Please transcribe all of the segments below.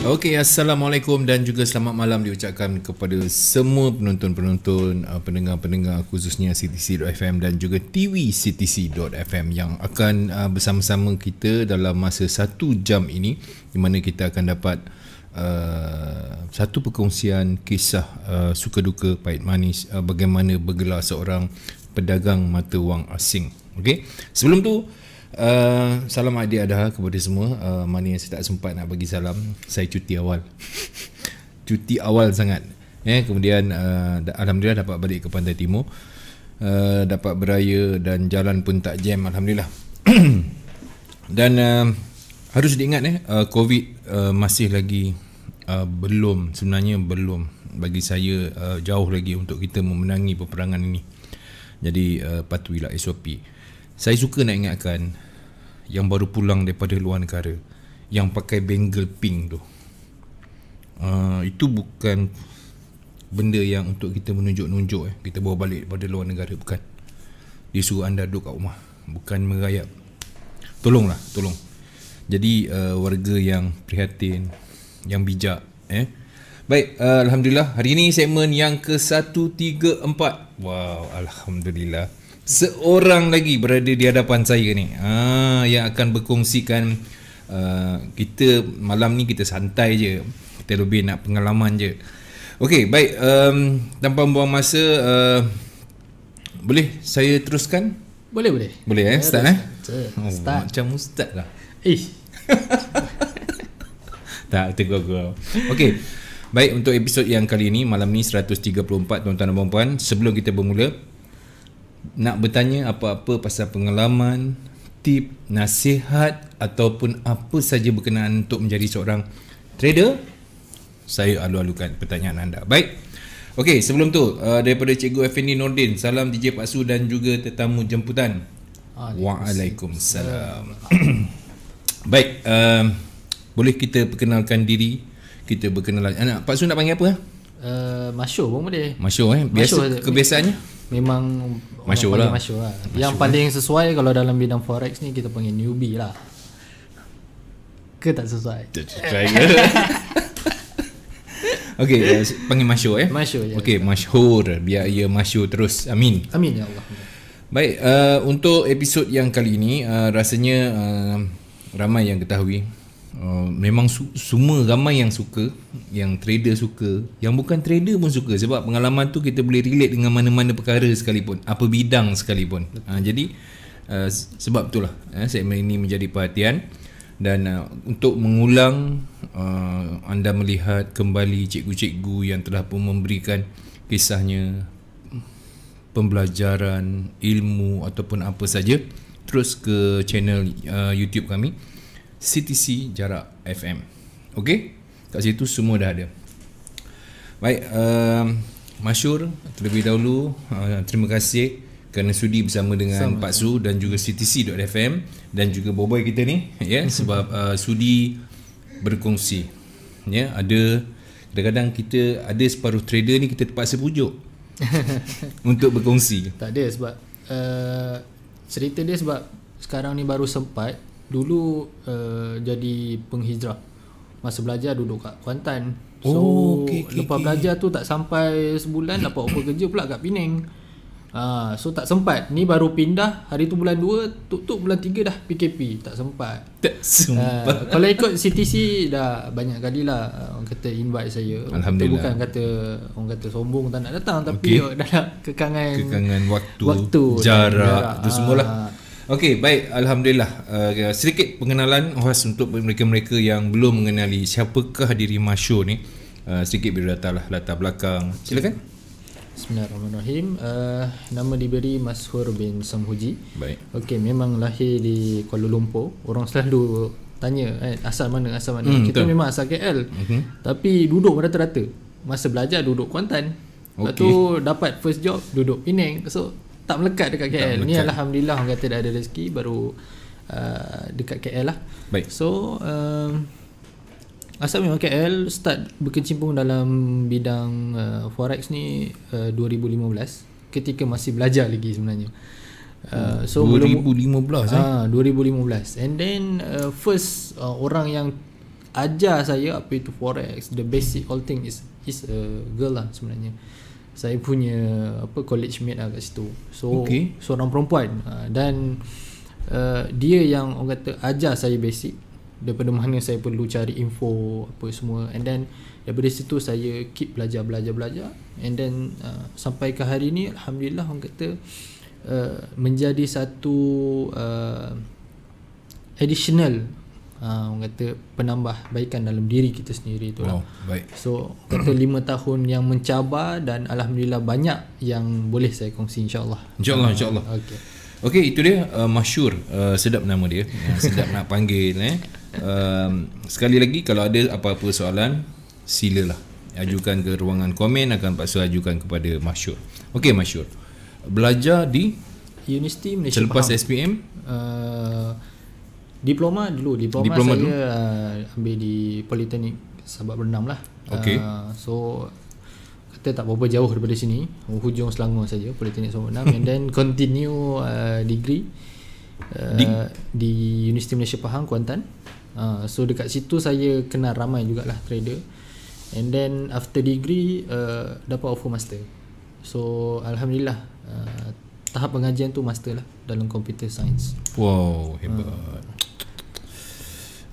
Okey, Assalamualaikum dan juga selamat malam diucapkan kepada semua penonton-penonton, uh, pendengar-pendengar khususnya CTC.fm dan juga TV CTC.fm yang akan uh, bersama-sama kita dalam masa satu jam ini di mana kita akan dapat uh, satu perkongsian kisah uh, suka duka pahit manis uh, bagaimana bergelar seorang pedagang mata wang asing. Okay, Sebelum tu Uh, salam adik adha kepada semua uh, Mana yang saya tak sempat nak bagi salam Saya cuti awal Cuti awal sangat eh, Kemudian uh, Alhamdulillah dapat balik ke Pantai Timur uh, Dapat beraya dan jalan pun tak jam Alhamdulillah Dan uh, harus diingat eh, uh, Covid uh, masih lagi uh, Belum sebenarnya belum Bagi saya uh, jauh lagi untuk kita memenangi peperangan ini Jadi uh, patuhilah SOP SOP saya suka nak ingatkan Yang baru pulang daripada luar negara Yang pakai bengal pink tu uh, Itu bukan Benda yang untuk kita menunjuk-nunjuk eh. Kita bawa balik daripada luar negara Bukan Dia suruh anda duduk kat rumah Bukan merayap Tolonglah Tolong Jadi uh, warga yang prihatin Yang bijak Eh Baik, uh, Alhamdulillah. Hari ini segmen yang ke-134. Wow, Alhamdulillah seorang lagi berada di hadapan saya ni ah, yang akan berkongsikan uh, kita malam ni kita santai je kita lebih nak pengalaman je Okey, baik um, tanpa buang masa uh, boleh saya teruskan boleh boleh boleh eh ya, start eh oh, macam ustaz lah eh tak tegur gua okey Baik untuk episod yang kali ini malam ni 134 tuan-tuan dan puan-puan sebelum kita bermula nak bertanya apa-apa pasal pengalaman, tip, nasihat ataupun apa saja berkenaan untuk menjadi seorang trader, saya alu-alukan pertanyaan anda. Baik. Okey, sebelum tu, uh, daripada Cikgu Effendi Nordin, salam DJ Pak Su dan juga tetamu jemputan. Waalaikumsalam. Baik, uh, boleh kita perkenalkan diri, kita berkenalan. Anak, Pak Su nak panggil apa? Ha? Uh, Masyur pun boleh. Masyur eh? Biasa Masyur, kebiasaannya? memang masyur lah. Masyur lah. Masyur yang lah. paling eh. sesuai kalau dalam bidang forex ni kita panggil newbie lah. Ke tak sesuai? Try ke? okay, uh, eh, panggil masyur eh. Masyur ya. Okay, masyur. Biar ia masyur terus. Amin. Amin ya Allah. Baik, uh, untuk episod yang kali ini uh, rasanya uh, ramai yang ketahui Uh, memang su- semua ramai yang suka yang trader suka yang bukan trader pun suka sebab pengalaman tu kita boleh relate dengan mana-mana perkara sekalipun apa bidang sekalipun ha, jadi uh, sebab itulah eh, segmen ini menjadi perhatian dan uh, untuk mengulang uh, anda melihat kembali cikgu-cikgu yang telah pun memberikan kisahnya pembelajaran ilmu ataupun apa saja terus ke channel uh, YouTube kami CTC Jarak FM Okay Kat situ semua dah ada Baik uh, Masyur Terlebih dahulu uh, Terima kasih Kerana sudi bersama dengan Sama. Pak Su Dan juga CTC.FM Dan juga Boboi kita ni Ya yeah, Sebab uh, sudi Berkongsi Ya yeah, Ada Kadang-kadang kita Ada separuh trader ni Kita terpaksa pujuk Untuk berkongsi Tak ada sebab uh, Cerita dia sebab Sekarang ni baru sempat dulu uh, jadi penghijrah masa belajar duduk kat Kuantan so oh, okay, okay, lepas okay. belajar tu tak sampai sebulan dapat offer kerja pula kat Penang Ah, so tak sempat. Ni baru pindah. Hari tu bulan 2, tutup bulan 3 dah PKP. Tak sempat. Tak sempat. Ah, kalau ikut CTC dah banyak kali lah ah, orang kata invite saya. Alhamdulillah. bukan kata orang kata sombong tak nak datang tapi okay. dalam kekangan kekangan waktu, waktu jarak, jarak, itu semualah. Ah, Okey, baik. Alhamdulillah. Uh, sedikit pengenalan khas untuk mereka-mereka yang belum mengenali siapakah diri Masyo ni. Uh, sedikit biar datang lah latar belakang. Silakan. Bismillahirrahmanirrahim. Uh, nama diberi Mashur bin Samhuji. Baik. Okey, memang lahir di Kuala Lumpur. Orang selalu tanya eh, asal mana, asal mana. Hmm, Kita betul. memang asal KL. Uh-huh. Mhm. Tapi duduk rata-rata. Masa belajar duduk Kuantan. Okay. Lepas tu dapat first job duduk Penang. So, tak melekat dekat KL. Melekat. Ni alhamdulillah orang kata dah ada rezeki baru uh, dekat KL lah. Baik. So um, Asal memang KL start berkecimpung dalam bidang uh, forex ni uh, 2015 ketika masih belajar lagi sebenarnya. Uh, so 2015 belum, eh. Ah 2015. And then uh, first uh, orang yang ajar saya apa itu forex, the basic all thing is is a girl lah sebenarnya. Uh, saya punya apa college mate lah kat situ so okay. seorang perempuan uh, dan uh, dia yang orang kata ajar saya basic daripada mana saya perlu cari info apa semua and then daripada situ saya keep belajar belajar belajar and then uh, sampai ke hari ni alhamdulillah orang kata uh, menjadi satu uh, additional uh, orang kata penambah baikan dalam diri kita sendiri tu lah. Oh, baik. So kata lima tahun yang mencabar dan alhamdulillah banyak yang boleh saya kongsi insya-Allah. Insya-Allah uh, insya-Allah. Okey. itu dia uh, masyur uh, sedap nama dia. Ya. Uh, sedap nak panggil eh. Um, sekali lagi kalau ada apa-apa soalan silalah ajukan ke ruangan komen akan paksa ajukan kepada Masyur. okay Masyur. Belajar di Universiti Malaysia. Selepas SPM uh, Diploma dulu Diploma, diploma saya dulu? Uh, ambil di Politeknik Sabah Bernam lah okay. uh, So Kata tak berapa jauh daripada sini Hujung Selangor saja Politeknik Sabah Bernam And then continue uh, degree uh, di-, di Universiti Malaysia Pahang, Kuantan uh, So dekat situ saya kenal ramai jugalah trader And then after degree uh, Dapat offer master So Alhamdulillah uh, Tahap pengajian tu master lah Dalam computer science Wow hebat uh,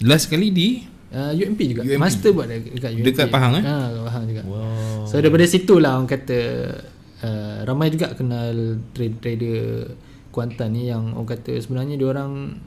Last sekali di uh, ah, UMP juga. UMP. Master buat dekat UMP. Dekat Pahang eh? Ha, Pahang juga. Wow. So daripada situ lah orang kata uh, ramai juga kenal trader-trader Kuantan ni yang orang kata sebenarnya dia orang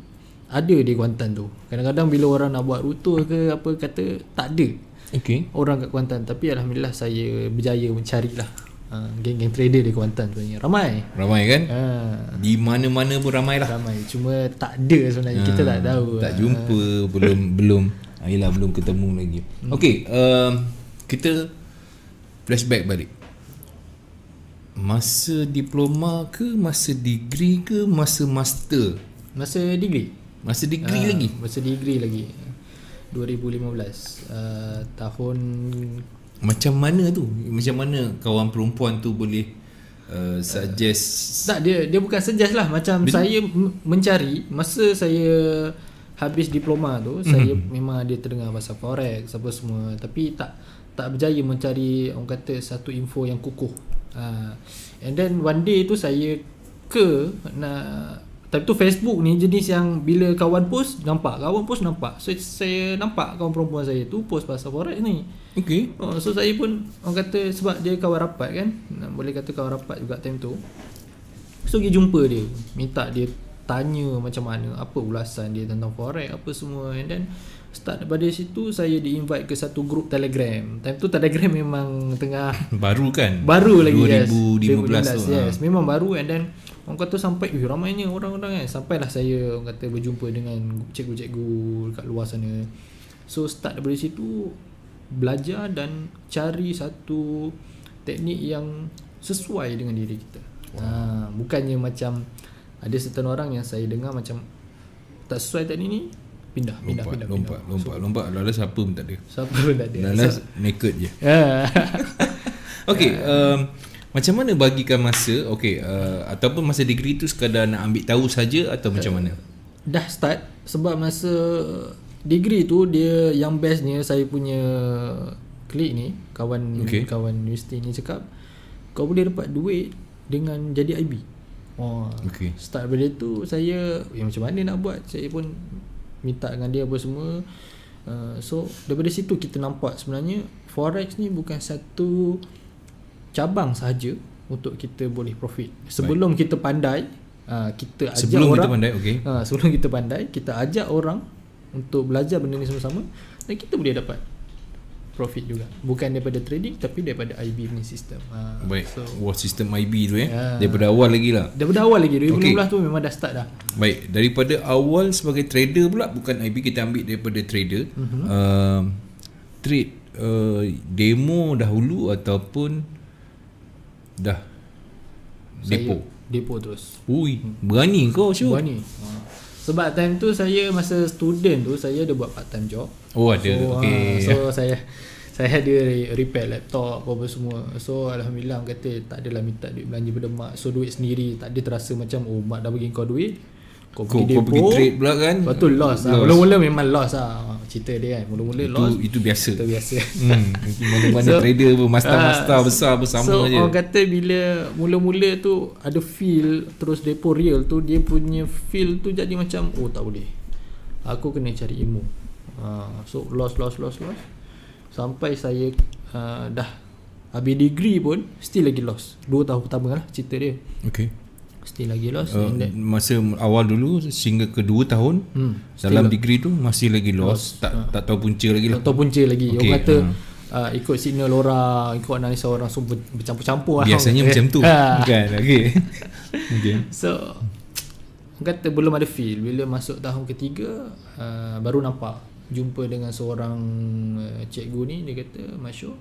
ada di Kuantan tu. Kadang-kadang bila orang nak buat rutu ke apa kata tak ada. Okay. Orang kat Kuantan tapi alhamdulillah saya berjaya mencari lah Ha, geng-geng trader di Kuantan sebenarnya ramai ramai kan uh, di mana-mana pun ramai lah ramai cuma tak ada sebenarnya uh, kita ha, tak tahu tak jumpa uh. belum belum ayolah ah, belum ketemu lagi hmm. okey um, kita flashback balik masa diploma ke masa degree ke masa master masa degree masa degree uh, lagi masa degree lagi 2015 uh, tahun macam mana tu macam mana kawan perempuan tu boleh uh, suggest uh, tak dia dia bukan suggest lah macam Bila? saya mencari masa saya habis diploma tu mm-hmm. saya memang ada terdengar pasal forex apa semua tapi tak tak berjaya mencari orang kata satu info yang kukuh uh, and then one day tu saya ke nak tapi tu Facebook ni jenis yang bila kawan post nampak, kawan post nampak. So saya nampak kawan perempuan saya tu post pasal forex ni. Okey. Oh, so saya pun orang kata sebab dia kawan rapat kan. Boleh kata kawan rapat juga time tu. So pergi jumpa dia, minta dia tanya macam mana, apa ulasan dia tentang forex apa semua and then start daripada situ saya di invite ke satu grup Telegram. Time tu Telegram memang tengah baru kan? Baru lagi 2015 yes. 2015 tu. Ha. Yes, ha. memang baru and then Orang kata sampai Eh ramainya orang-orang kan Sampailah saya Orang kata berjumpa dengan Cikgu-cikgu Dekat luar sana So start dari situ Belajar dan Cari satu Teknik yang Sesuai dengan diri kita wow. ha, Bukannya macam Ada certain orang yang saya dengar macam Tak sesuai teknik ni Pindah, lompat, pindah, lompat, pindah. Lompat, so, lompat, lompat. Lala siapa pun tak ada. Siapa pun tak ada. Lala so, naked je. Ya. okay, ya. um, macam mana bagikan masa okay, uh, ataupun masa degree tu sekadar nak ambil tahu saja atau macam mana dah start sebab masa degree tu dia yang bestnya saya punya klik ni kawan okay. kawan universiti ni cakap kau boleh dapat duit dengan jadi IB Oh, okay. Start dari tu saya eh, macam mana nak buat? Saya pun minta dengan dia apa semua. Uh, so daripada situ kita nampak sebenarnya forex ni bukan satu cabang sahaja untuk kita boleh profit. Sebelum Baik. kita pandai, ah, kita ajak sebelum orang. Sebelum kita pandai, okey. Ah, sebelum kita pandai, kita ajak orang untuk belajar benda ni sama-sama dan kita boleh dapat profit juga. Bukan daripada trading tapi daripada IB ni sistem. Ah, Baik. So, Wah, sistem IB tu eh. Ya. Daripada awal lagi lah. Daripada awal lagi. 2016 okay. tu memang dah start dah. Baik. Daripada awal sebagai trader pula, bukan IB kita ambil daripada trader. Uh-huh. Uh, trade uh, demo dahulu ataupun Dah saya Depo Depo terus Ui hmm. Berani kau Syuk Berani ha. Sebab time tu saya Masa student tu Saya ada buat part time job Oh ada so, ha, okay. So saya Saya ada repair laptop Apa-apa semua So Alhamdulillah Kata tak adalah minta duit belanja pada mak So duit sendiri Tak ada terasa macam Oh mak dah bagi kau duit kau pergi, depo, kau pergi trade pula kan Lepas tu loss, Lah. Mula-mula memang loss lah Cerita dia kan Mula-mula loss Itu biasa Itu biasa hmm. Mana-mana trader pun Master-master ah, besar pun sama je So orang kata bila Mula-mula tu Ada feel Terus depo real tu Dia punya feel tu jadi macam Oh tak boleh Aku kena cari ilmu ah, So loss, loss, loss, loss Sampai saya ah, Dah Habis degree pun Still lagi loss Dua tahun pertama lah Cerita dia Okay Still lagi lost uh, Masa awal dulu Sehingga kedua tahun hmm. Dalam lo- degree tu Masih lagi lost, lost. Tak, ha. tak tahu punca lagi Tak lah. tahu punca lagi okay. Orang kata ha. uh, Ikut signal orang Ikut analisa orang Semua so bercampur-campur lah Biasanya macam tu ha. Bukan okay. okay. So Orang kata belum ada feel Bila masuk tahun ketiga uh, Baru nampak Jumpa dengan seorang uh, Cikgu ni Dia kata Masyur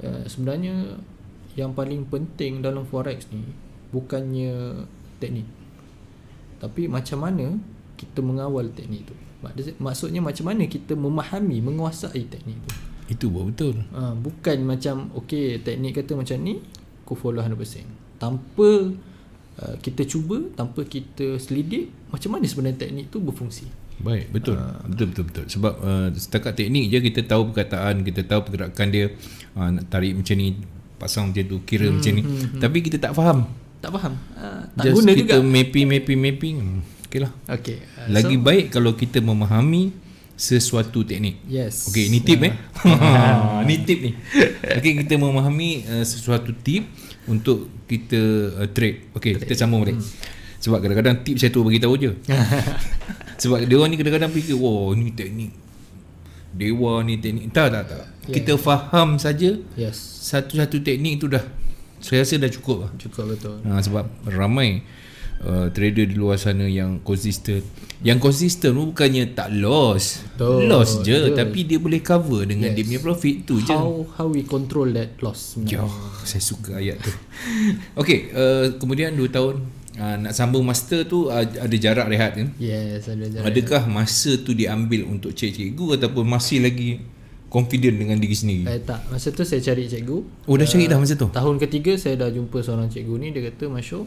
uh, Sebenarnya yang paling penting dalam forex ni bukannya teknik tapi macam mana kita mengawal teknik itu maksudnya macam mana kita memahami menguasai teknik itu itu buat betul ha, bukan macam okey teknik kata macam ni kau follow 100% tanpa uh, kita cuba tanpa kita selidik macam mana sebenarnya teknik tu berfungsi baik betul ha. betul betul betul sebab uh, setakat teknik je kita tahu perkataan kita tahu pergerakan dia uh, nak tarik macam ni pasang macam tu kira hmm, macam ni hmm, hmm. tapi kita tak faham tak faham uh, tak Just guna kita mapping mapping mapping okay lah okay uh, lagi so, baik kalau kita memahami sesuatu teknik yes okay ini tip uh. eh ini tip ni okay kita memahami uh, sesuatu tip untuk kita uh, trade okay trade. kita sambung balik hmm. sebab kadang-kadang tip saya tu bagi tahu je sebab dia orang ni kadang-kadang fikir wah ni teknik dewa ni teknik tak tak tak yeah. kita faham saja yes satu-satu teknik tu dah saya rasa dah cukup lah. Cukup betul. Ha, sebab ramai uh, trader di luar sana yang konsisten. Yang konsisten pun bukannya tak loss. Betul. Loss je betul. tapi dia boleh cover dengan yes. dia punya profit tu how, je. How we control that loss? Yo, saya suka ayat tu. okay, uh, kemudian 2 tahun uh, nak sambung master tu uh, ada jarak rehat kan? Yes, ada jarak. Adakah rehat. masa tu diambil untuk cek cikgu ataupun masih lagi confident dengan diri sendiri? Eh, tak. Masa tu saya cari cikgu. Oh, dah uh, cari dah masa tu? Eh, tahun ketiga saya dah jumpa seorang cikgu ni. Dia kata, Masyo,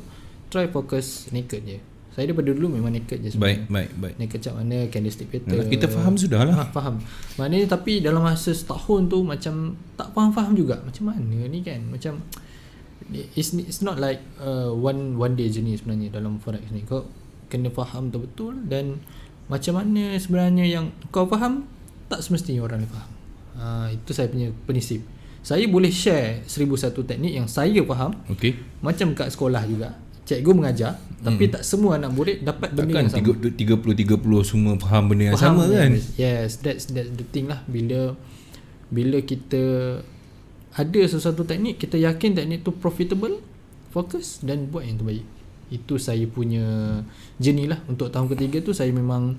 try focus naked je. Saya daripada dulu memang naked je sebenarnya. Baik, baik, baik. Naked cap mana, candlestick pattern. Nah, kita faham sudah lah. Ha, faham. Maknanya tapi dalam masa setahun tu macam tak faham-faham juga. Macam mana ni kan? Macam it's, it's not like uh, one one day jenis sebenarnya dalam forex ni. Kau kena faham betul-betul dan macam mana sebenarnya yang kau faham tak semestinya orang lain faham. Ah, itu saya punya penisip. Saya boleh share seribu satu teknik yang saya faham. Okey. Macam kat sekolah juga. Cikgu mengajar tapi hmm. tak semua anak murid dapat benda Takkan yang sama. 30 30 semua faham benda yang faham sama benda kan? Yes, that's that's the thing lah bila bila kita ada sesuatu teknik kita yakin teknik tu profitable, fokus dan buat yang terbaik. Itu saya punya jenilah untuk tahun ketiga tu saya memang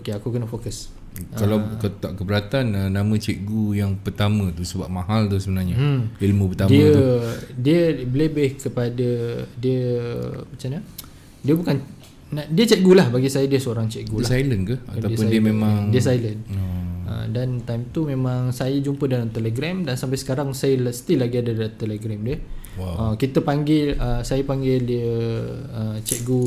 okey aku kena fokus kalau uh. tak keberatan eh, nama cikgu yang pertama tu sebab mahal tu sebenarnya hmm. ilmu pertama dia, tu dia dia lebih kepada dia macam mana dia bukan nak, dia cikgu lah bagi saya dia seorang cikgu dia lah. silent ke ataupun dia, dia memang dia silent hmm. uh, dan time tu memang saya jumpa dalam telegram dan sampai sekarang saya still lagi ada dalam telegram dia wow. uh, kita panggil uh, saya panggil dia uh, cikgu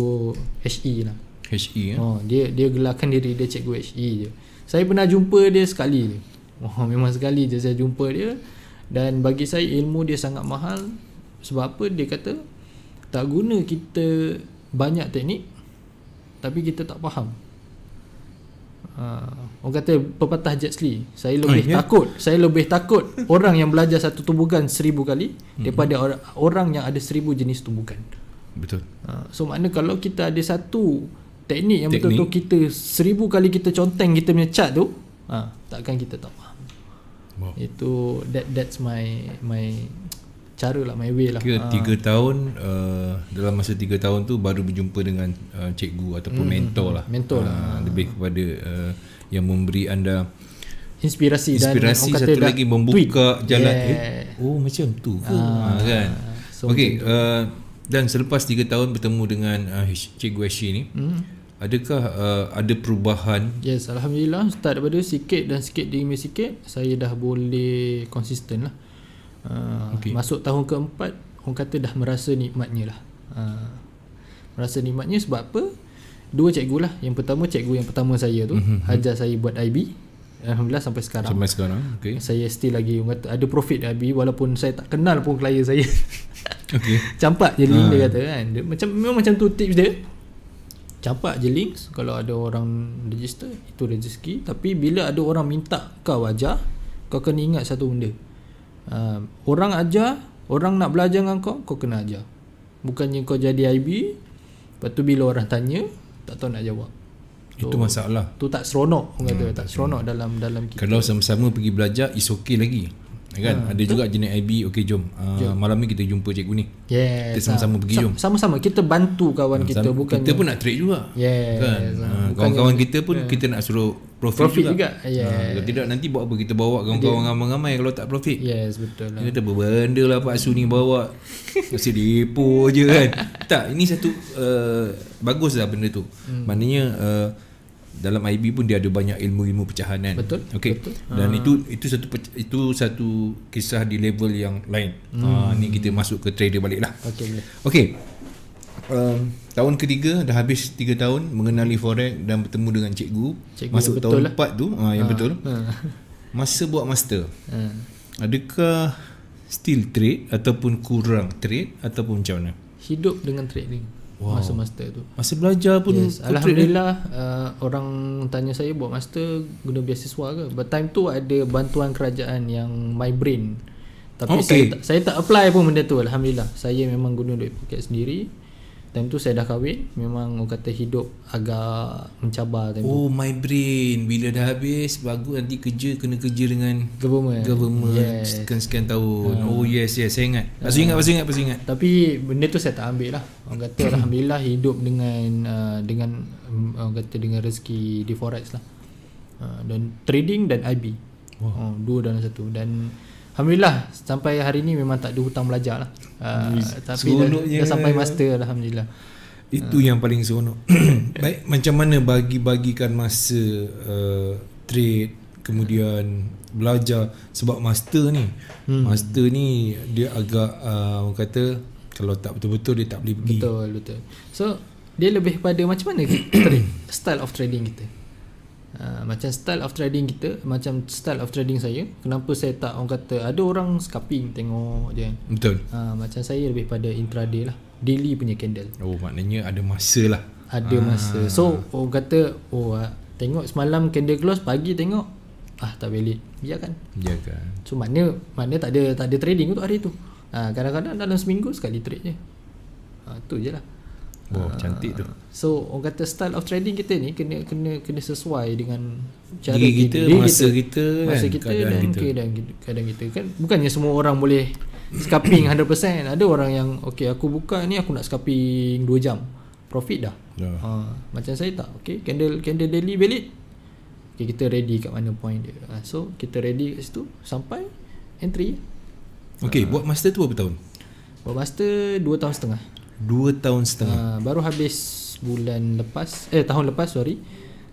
HE lah HE ya? Oh, eh? dia dia gelarkan diri dia cikgu HE je saya pernah jumpa dia sekali oh, memang sekali je saya jumpa dia dan bagi saya ilmu dia sangat mahal sebab apa dia kata tak guna kita banyak teknik tapi kita tak faham Uh, orang kata pepatah Jet Li Saya oh, lebih oh, takut yeah. Saya lebih takut Orang yang belajar satu tumbukan seribu kali mm-hmm. Daripada orang, orang yang ada seribu jenis tumbukan Betul uh, So makna kalau kita ada satu teknik yang betul-betul kita seribu kali kita conteng kita punya chart tu ha, takkan kita tak faham wow. itu that that's my my cara lah my way lah kira ha. tiga tahun uh, dalam masa tiga tahun tu baru berjumpa dengan uh, cikgu ataupun hmm. mentor lah mentor lah uh, ha. lebih kepada uh, yang memberi anda inspirasi, dan orang kata satu lagi membuka tweet. jalan eh? yeah. eh, oh macam tu ke ha. Ha, kan so, okay, uh, dan selepas 3 tahun bertemu dengan uh, Cikgu Ashi ni hmm. Adakah uh, ada perubahan? Yes, Alhamdulillah Start daripada sikit dan sikit demi sikit Saya dah boleh konsisten lah uh, okay. Masuk tahun keempat Orang kata dah merasa nikmatnya lah uh, Merasa nikmatnya sebab apa? Dua cikgu lah Yang pertama cikgu yang pertama saya tu mm-hmm. Mhm. Ajar saya buat IB Alhamdulillah sampai sekarang Sampai sekarang okay. Saya still lagi orang kata, Ada profit IB Walaupun saya tak kenal pun klien saya okay. Campak jadi ha. Ah. dia kata kan dia, macam, Memang macam tu tips dia Capat je links Kalau ada orang register Itu rezeki Tapi bila ada orang minta kau ajar Kau kena ingat satu benda uh, Orang ajar Orang nak belajar dengan kau Kau kena ajar Bukannya kau jadi IB Lepas tu bila orang tanya Tak tahu nak jawab so, Itu masalah Tu tak seronok hmm, kata, Tak hmm. seronok hmm. dalam dalam kita Kalau sama-sama pergi belajar It's okay lagi Ya kan ha, ada tu? juga jenis IB okey jom. Uh, jom malam ni kita jumpa cikgu ni yes, kita sama-sama ha. pergi jom sama-sama kita bantu kawan ah, kita sama, bukan kita pun nak trade juga yes, kan ha, kawan-kawan kita pun yeah. kita nak suruh profit, profit juga, juga. Yes. Ha, kalau tidak nanti buat apa kita bawa kawan-kawan ramai-ramai kalau tak profit yes betul lah. kita berbenda lah Pak Su ni bawa masih depo je kan tak ini satu uh, eh, bagus lah benda tu hmm. maknanya uh, dalam IB pun dia ada banyak ilmu-ilmu pecahan kan. Betul. Okey. Dan uh. itu itu satu itu satu kisah di level yang lain. Ha hmm. uh, ni kita masuk ke trader lah. Okey. Okey. Um, tahun ketiga dah habis 3 tahun mengenali forex dan bertemu dengan cikgu. cikgu masuk tahun 4 lah. tu uh, yang betul. Uh. Masa buat master. Uh. Adakah still trade ataupun kurang trade ataupun macam mana? Hidup dengan trading wow. masa master tu. Masa belajar pun yes. Eh? alhamdulillah uh, orang tanya saya buat master guna beasiswa ke. But time tu ada bantuan kerajaan yang my brain. Tapi oh, okay. saya tak, saya tak apply pun benda tu alhamdulillah. Saya memang guna duit poket sendiri. Time tu saya dah kahwin Memang orang kata hidup agak mencabar time oh, tu my brain Bila dah habis Bagus nanti kerja Kena kerja dengan Government Government yes. Sekian-sekian tahun uh. Oh yes yes Saya ingat Masih uh. ingat masih ingat, ingat. Tapi benda tu saya tak ambil lah Orang kata Alhamdulillah hidup dengan uh, Dengan Orang kata dengan rezeki Di Forex lah uh, Dan trading dan IB wow. uh, oh, Dua dalam satu Dan Alhamdulillah sampai hari ni memang tak ada hutang belajar lah. Uh, tapi dah, dah sampai master lah, Alhamdulillah. Itu uh. yang paling seronok. Baik, macam mana bagi-bagikan masa uh, trade kemudian belajar sebab master ni hmm. master ni dia agak uh, orang kata kalau tak betul-betul dia tak boleh pergi betul betul so dia lebih pada macam mana style of trading kita Ah, macam style of trading kita macam style of trading saya kenapa saya tak orang kata ada orang scalping tengok je kan. betul uh, macam saya lebih pada intraday lah daily punya candle oh maknanya ada masa lah ada ah. masa so orang kata oh uh, tengok semalam candle close pagi tengok ah tak boleh ya kan biarkan ya kan so maknanya maknanya tak ada tak ada trading untuk hari tu uh, kadang-kadang dalam seminggu sekali trade je uh, tu je lah Wow, uh, cantik tu. So, orang kata style of trading kita ni kena kena kena sesuai dengan cara diri kita, diri masa kita, kan, kita kan, masa kita dan kita. keadaan kita. Keadaan kita kan bukannya semua orang boleh scalping 100%. Ada orang yang okey aku buka ni aku nak scalping 2 jam. Profit dah. Yeah. Ha, macam saya tak. Okey, candle candle daily valid. Okay, kita ready kat mana point dia. Ha, so, kita ready kat situ sampai entry. Okey, ha. buat master tu berapa tahun? Buat master 2 tahun setengah. Dua tahun setengah. Ha, baru habis bulan lepas. Eh tahun lepas sorry.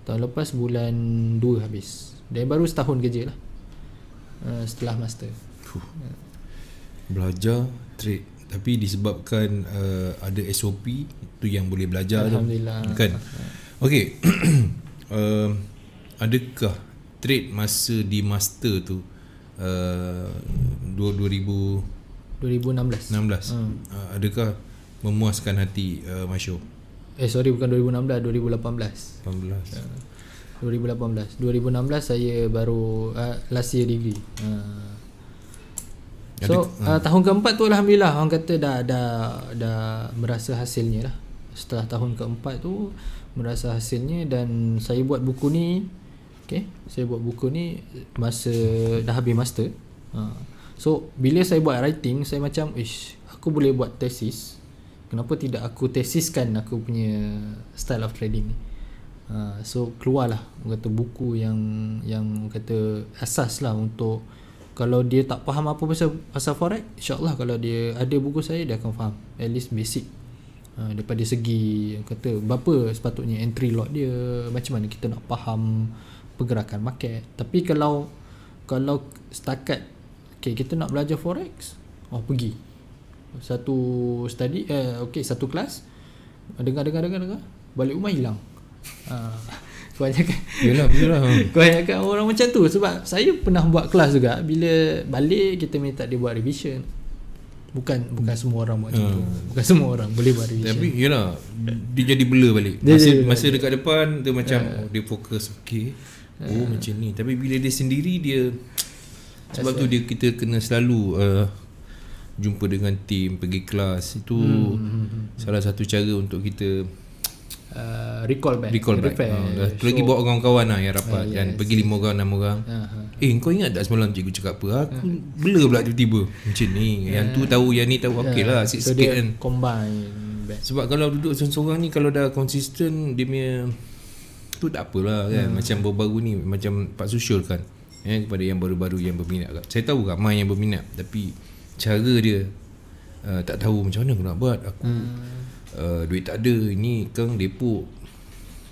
Tahun lepas bulan dua habis. Dan baru setahun kerja lah. Uh, setelah master. Huh. Belajar trade. Tapi disebabkan uh, ada SOP tu yang boleh belajar. Alhamdulillah. Tu, kan? Okay. uh, adakah trade masa di master tu uh, 2000 2016 16 hmm. adakah memuaskan hati uh, Masyo? Eh sorry bukan 2016, 2018. 2018. 2018 2016 saya baru uh, last year degree. Uh. So uh, tahun keempat tu alhamdulillah orang kata dah dah dah merasa hasilnya lah. Setelah tahun keempat tu merasa hasilnya dan saya buat buku ni okay? saya buat buku ni masa dah habis master. Uh. So bila saya buat writing saya macam ish aku boleh buat tesis kenapa tidak aku tesiskan aku punya style of trading ni uh, so keluarlah kata buku yang yang kata asas lah untuk kalau dia tak faham apa pasal pasal forex insyaallah kalau dia ada buku saya dia akan faham at least basic uh, daripada segi kata berapa sepatutnya entry lot dia macam mana kita nak faham pergerakan market tapi kalau kalau setakat okay, kita nak belajar forex oh pergi satu study eh okey satu kelas dengar dengar dengar dengar balik rumah hilang ha uh, kau ajak kau ajak orang macam tu sebab saya pernah buat kelas juga bila balik kita minta dia buat revision bukan bukan semua orang buat macam hmm. tu bukan semua orang boleh buat revision tapi yalah dia jadi blur balik masa dia, masa dia, dekat dia. depan tu macam uh, dia fokus okey ha. oh macam ni tapi bila dia sendiri dia sebab tu dia kita kena selalu uh, jumpa dengan tim pergi kelas itu hmm, hmm, hmm, hmm. salah satu cara untuk kita Uh, recall back Recall back uh, Lagi bawa kawan-kawan lah Yang rapat uh, yes, kan? Pergi lima orang Enam orang uh, uh, Eh kau ingat tak semalam Cikgu cakap apa Aku uh, blur pula tiba-tiba Macam ni uh, Yang tu tahu Yang ni tahu uh, Okey lah Asyik so sikit kan Combine back. Sebab kalau duduk Seorang-seorang ni Kalau dah konsisten Dia punya Tu tak apalah kan uh, Macam baru-baru ni Macam Pak Sushul kan eh, Kepada yang baru-baru Yang berminat Saya tahu ramai yang berminat Tapi cara dia uh, tak tahu macam mana nak buat aku hmm. uh, duit tak ada ni kang depo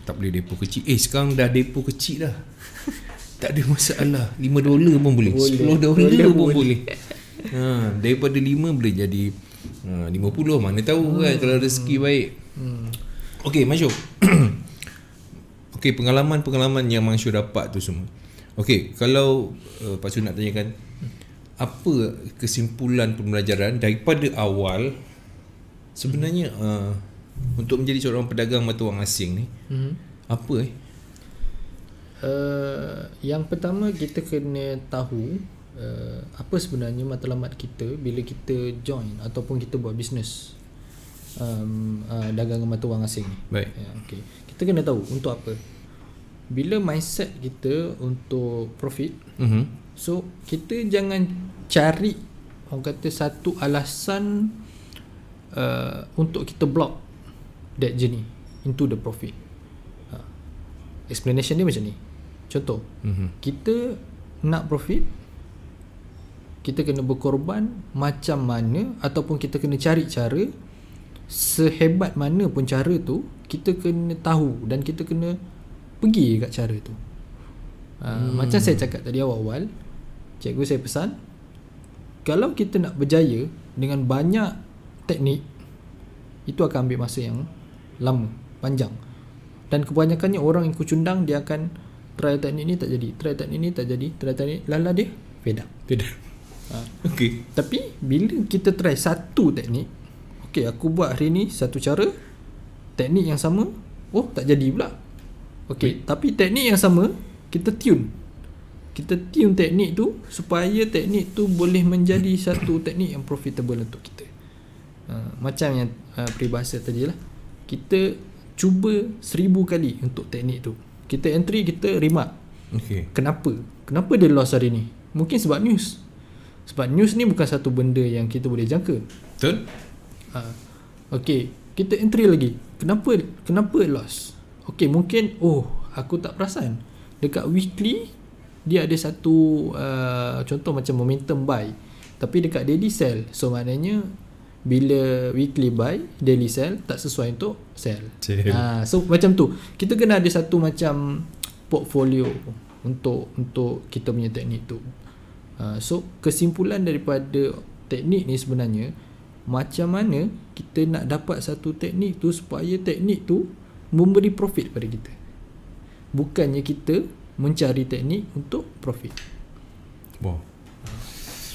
tak boleh depo kecil eh sekarang dah depo kecil dah tak ada masalah 5 dolar pun boleh 10 dolar pun boleh ha daripada 5 boleh jadi uh, 50 mana tahu hmm. kan kalau rezeki hmm. baik hmm okey masuk Okay pengalaman-pengalaman yang Mansyur dapat tu semua Okay kalau uh, pasu nak tanyakan apa kesimpulan pembelajaran daripada awal sebenarnya hmm. uh, untuk menjadi seorang pedagang mata wang asing ni hmm. apa eh Uh, yang pertama kita kena tahu uh, apa sebenarnya matlamat kita bila kita join ataupun kita buat bisnes um, uh, dagangan mata wang asing ni. Baik. Yeah, okay. Kita kena tahu untuk apa. Bila mindset kita untuk profit, uh-huh. So kita jangan cari orang kata satu alasan uh, untuk kita block that journey into the profit. Uh, explanation dia macam ni. Contoh, mm-hmm. kita nak profit, kita kena berkorban macam mana ataupun kita kena cari cara sehebat mana pun cara tu kita kena tahu dan kita kena pergi dekat cara tu. Uh, hmm. Macam saya cakap tadi awal-awal cikgu saya pesan kalau kita nak berjaya dengan banyak teknik itu akan ambil masa yang lama panjang dan kebanyakannya orang yang kucundang dia akan try teknik ni tak jadi try teknik ni tak jadi try teknik lala dia beda beda ha. okey tapi bila kita try satu teknik okey aku buat hari ni satu cara teknik yang sama oh tak jadi pula okey tapi teknik yang sama kita tune kita tune teknik tu supaya teknik tu boleh menjadi satu teknik yang profitable untuk kita uh, macam yang uh, peribahasa tadi lah kita cuba seribu kali untuk teknik tu kita entry kita remark okay. kenapa kenapa dia loss hari ni mungkin sebab news sebab news ni bukan satu benda yang kita boleh jangka betul uh, ha, Okay kita entry lagi kenapa kenapa loss Okay mungkin oh aku tak perasan dekat weekly dia ada satu uh, contoh macam momentum buy tapi dekat daily sell so maknanya bila weekly buy daily sell tak sesuai untuk sell ha, so macam tu kita kena ada satu macam portfolio untuk untuk kita punya teknik tu uh, so kesimpulan daripada teknik ni sebenarnya macam mana kita nak dapat satu teknik tu supaya teknik tu memberi profit pada kita bukannya kita mencari teknik untuk profit. Wow.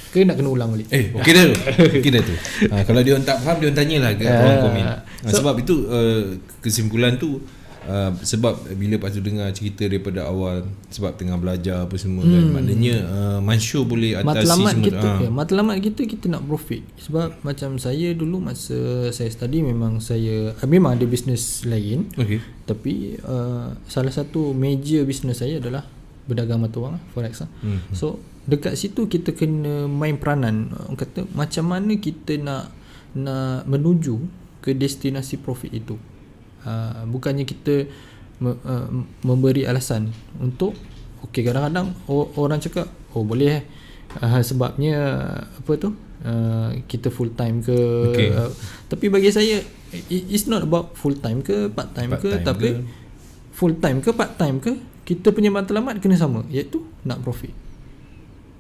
Kau nak kena ulang balik. Eh, okey dah tu. Okey dah tu. Ha, kalau dia orang tak faham, dia lah ya. orang tanyalah kat uh, komen. Ha, so, sebab itu uh, kesimpulan tu Uh, sebab bila lepas tu dengar cerita daripada awal sebab tengah belajar apa semua kan, hmm. kan maknanya uh, mansyur boleh atasi matlamat semua kita, ha. Ah. matlamat kita kita nak profit sebab macam saya dulu masa saya study memang saya ah, memang ada bisnes lain okay. tapi uh, salah satu major bisnes saya adalah berdagang mata wang forex lah. hmm. so dekat situ kita kena main peranan orang kata macam mana kita nak nak menuju ke destinasi profit itu Ha, bukannya kita ha, memberi alasan untuk okey kadang-kadang orang cakap oh boleh eh uh, sebabnya apa tu uh, kita full time ke okay. uh, tapi bagi saya it, it's not about full time ke part time ke tapi full time ke part time ke kita punya matlamat kena sama iaitu nak profit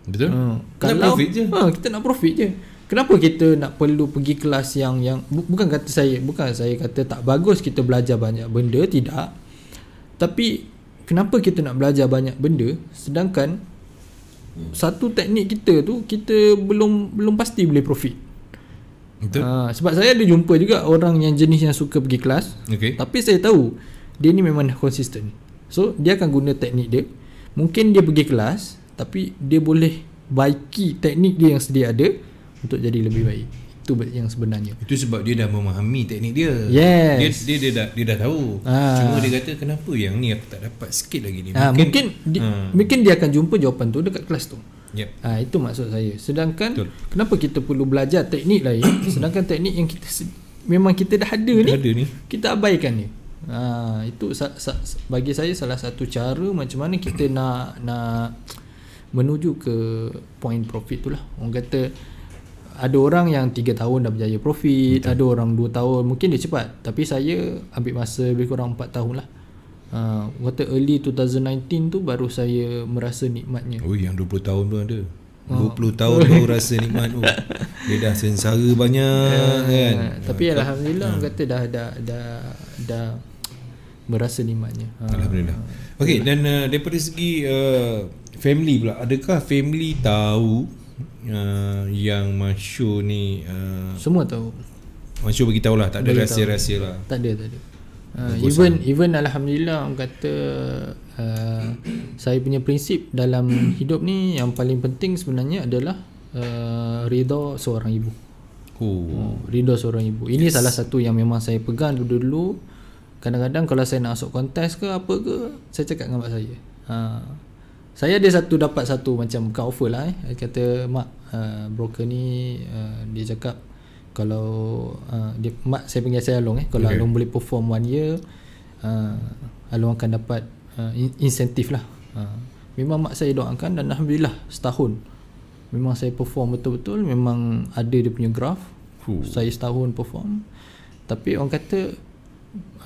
betul uh, kalau, profit je uh, kita nak profit je kenapa kita nak perlu pergi kelas yang yang bu, bukan kata saya bukan saya kata tak bagus kita belajar banyak benda tidak tapi kenapa kita nak belajar banyak benda sedangkan satu teknik kita tu kita belum belum pasti boleh profit Ha, sebab saya ada jumpa juga orang yang jenis yang suka pergi kelas okay. Tapi saya tahu Dia ni memang konsisten So dia akan guna teknik dia Mungkin dia pergi kelas Tapi dia boleh baiki teknik dia yang sedia ada untuk jadi lebih baik itu yang sebenarnya itu sebab dia dah memahami teknik dia yes. dia, dia dia dah dia dah tahu Aa. Ah. cuma dia kata kenapa yang ni aku tak dapat sikit lagi ni ah, mungkin Aa, mungkin, di, ah. mungkin dia akan jumpa jawapan tu dekat kelas tu yep Aa, itu maksud saya sedangkan Betul. kenapa kita perlu belajar teknik lain sedangkan teknik yang kita memang kita dah ada ni, ada ni. kita abaikan ni Ha, itu sa, sa, bagi saya salah satu cara macam mana kita nak nak menuju ke point profit tu lah orang kata ada orang yang 3 tahun dah berjaya profit Betul. ada orang 2 tahun mungkin dia cepat tapi saya ambil masa lebih kurang 4 tahun lah uh, waktu early 2019 tu baru saya merasa nikmatnya oh yang 20 tahun tu ada 20 ah. tahun baru rasa nikmat tu. Dia dah sengsara banyak ya, kan. Tapi ha, alhamdulillah ha. kata dah dah dah dah merasa nikmatnya. Ha. Alhamdulillah. Okey dan uh, daripada segi uh, family pula adakah family tahu uh, yang Masyu ni uh, semua tahu. Masyu bagi tahu lah tak ada rahsia-rahsia lah. Tak ada, tak ada. Uh, even even alhamdulillah orang kata uh, saya punya prinsip dalam hidup ni yang paling penting sebenarnya adalah uh, ridha seorang ibu. Oh, ridha seorang ibu. Ini yes. salah satu yang memang saya pegang dulu-dulu. Kadang-kadang kalau saya nak masuk kontes ke apa ke, saya cakap dengan mak saya. Ha saya ada satu dapat satu macam bukan offer lah eh. Dia kata mak uh, broker ni uh, dia cakap kalau uh, dia, mak saya panggil saya Along eh. Kalau okay. Along boleh perform one year uh, Along akan dapat uh, insentif lah. Uh, memang mak saya doakan dan Alhamdulillah setahun memang saya perform betul-betul memang ada dia punya graf Fuh. saya setahun perform tapi orang kata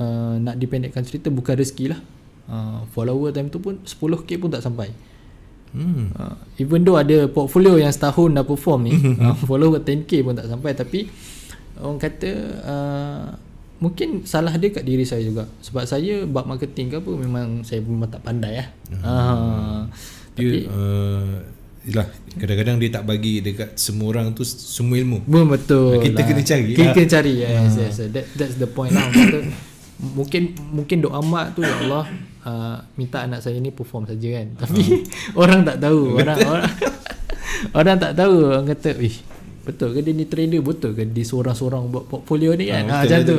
uh, nak dipendekkan cerita bukan rezeki lah Ah, follower time tu pun 10k pun tak sampai hmm. uh, even though ada portfolio yang setahun dah perform ni uh, follower 10k pun tak sampai tapi orang kata uh, mungkin salah dia kat diri saya juga sebab saya bab marketing ke apa memang saya memang tak pandai lah hmm. uh, tapi uh, Yalah, kadang-kadang dia tak bagi dekat semua orang tu semua ilmu. Betul. kita lah. kena cari. Kita lah. kena cari. Yes, yes, yes. That, that's the point lah. mungkin mungkin doa mak tu ya Allah uh, minta anak saya ni perform saja kan ah. tapi uh orang tak tahu orang orang orang tak tahu orang kata ih betul ke dia ni trader betul ke dia seorang-seorang buat portfolio ni kan ha macam tu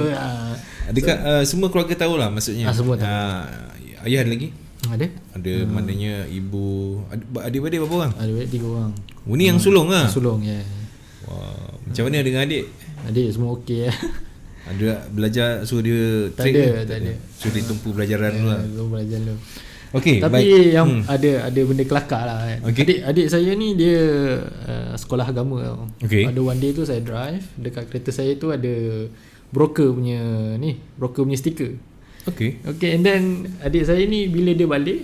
dekat uh, semua keluarga tahulah maksudnya uh, semua tahu. uh, ayah ada lagi ada ada uh. maknanya ibu adik-adik berapa orang adik-adik tiga orang oh, uh, yang hmm. sulung ah sulung ya yeah. wow macam uh. mana dengan adik adik semua okey ya Ada belajar so dia tak ada, tak ada. So dia tumpu pelajaran tu eh, lah. pelajaran tu. Okay, Tapi baik. yang hmm. ada ada benda kelakar lah kan. Okay. Adik, adik saya ni dia uh, sekolah agama tau. Okay. Ada one day tu saya drive, dekat kereta saya tu ada broker punya ni, broker punya stiker. Okey, Okay and then adik saya ni bila dia balik,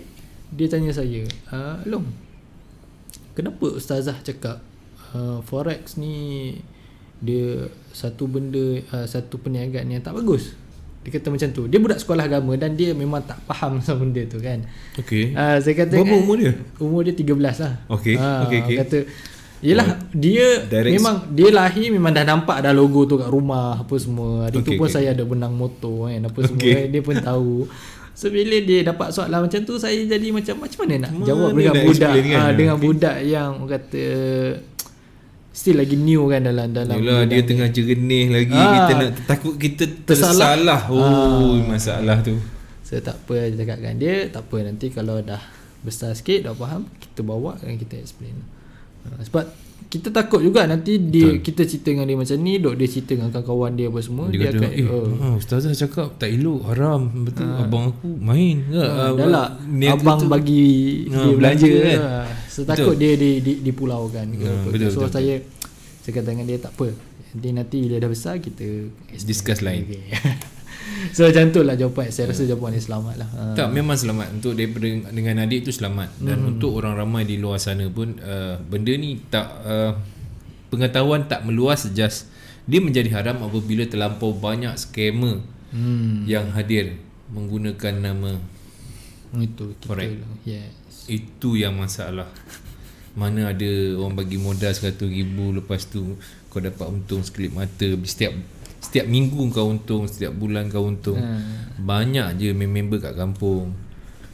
dia tanya saya, uh, Long, kenapa ustazah cakap uh, forex ni dia satu benda uh, satu perniagaan yang tak bagus dia kata macam tu dia budak sekolah agama dan dia memang tak faham sama benda tu kan okey uh, saya kata berapa kan, umur dia umur dia 13 lah okey uh, okey okay. kata Yelah dia Direct memang dia lahir memang dah nampak ada logo tu kat rumah apa semua. Hari okay, tu pun okay. saya ada benang motor kan apa semua okay. Kan. dia pun tahu. So bila dia dapat soalan macam tu saya jadi macam macam mana nak mana jawab dengan budak kan? Ah, dengan okay. budak yang kata still lagi new kan dalam dalam Yalah, dia tengah jerenih lagi ah. kita nak takut kita tersalah, tersalah. oh ah. masalah tu saya so, tak apa saya cakapkan dia tak apa nanti kalau dah besar sikit dah faham kita bawa dan kita explain ah, sebab kita takut juga nanti dia Betul. kita cerita dengan dia macam ni dok dia cerita dengan kawan-kawan dia apa semua dia, dia kata, akan eh, oh. ha, ustazah cakap tak elok haram betul ha. abang aku main ke ha, ha, dah lah. abang bagi ha, dia belajar. kan lah. So takut betul. dia di, di, di pulau kan ke uh, betul, So betul, saya betul. Saya kata dengan dia tak apa Nanti nanti dia dah besar kita Discuss lain okay. So macam tu lah jawapan Saya rasa hmm. jawapan dia selamat lah uh. Tak memang selamat Untuk daripada dengan adik tu selamat Dan hmm. untuk orang ramai di luar sana pun uh, Benda ni tak uh, Pengetahuan tak meluas just Dia menjadi haram apabila terlampau banyak skema hmm. Yang hadir Menggunakan nama itu kita yeah. Itu yang masalah Mana ada orang bagi modal seratus ribu Lepas tu kau dapat untung sekelip mata Setiap setiap minggu kau untung Setiap bulan kau untung hmm. Banyak je member kat kampung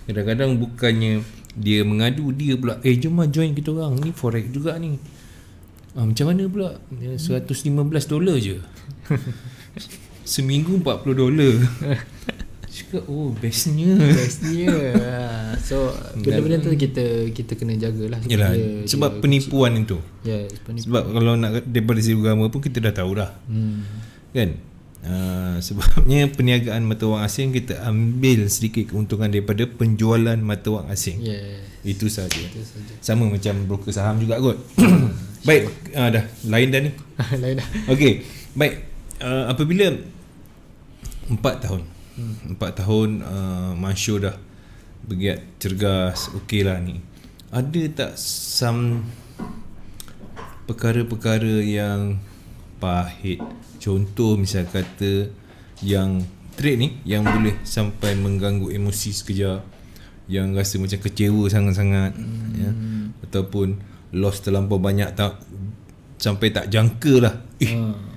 Kadang-kadang bukannya Dia mengadu dia pula Eh jom lah join kita orang Ni forex juga ni ha, Macam mana pula 115 ya, dolar je Seminggu 40 dolar cakap oh bestnya bestnya so benda-benda tu kita kita kena jagalah Yalah, dia, sebab dia penipuan itu ya yeah, sebab kalau nak daripada segi agama pun kita dah tahu dah hmm. kan uh, sebabnya perniagaan mata wang asing kita ambil sedikit keuntungan daripada penjualan mata wang asing yeah. itu saja sama macam broker saham juga kot hmm. baik uh, dah lain dah ni lain dah okey baik uh, apabila empat tahun Empat tahun uh, Masyo dah Begiat cergas Okey lah ni Ada tak Some Perkara-perkara yang Pahit Contoh misal kata Yang Trait ni Yang boleh sampai Mengganggu emosi sekejap Yang rasa macam kecewa sangat-sangat hmm. ya? Ataupun Loss terlampau banyak tak Sampai tak jangka lah Eh hmm. Ah.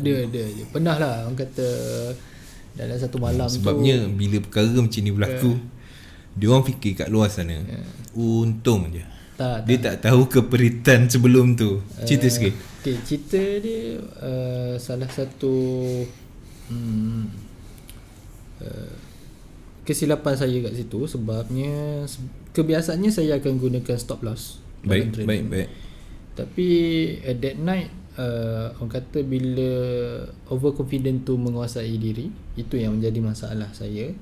Ada-ada ada. Pernah lah Orang kata dalam satu malam sebabnya tu, bila perkara macam ni berlaku yeah. dia orang fikir kat luar sana yeah. untung je tak, dia tak. tak tahu keperitan sebelum tu cerita uh, sikit okay, cerita dia uh, salah satu hmm, uh, kesilapan saya kat situ sebabnya kebiasaannya saya akan gunakan stop loss baik baik baik tapi at uh, that night uh, orang kata bila overconfident tu menguasai diri itu yang menjadi masalah saya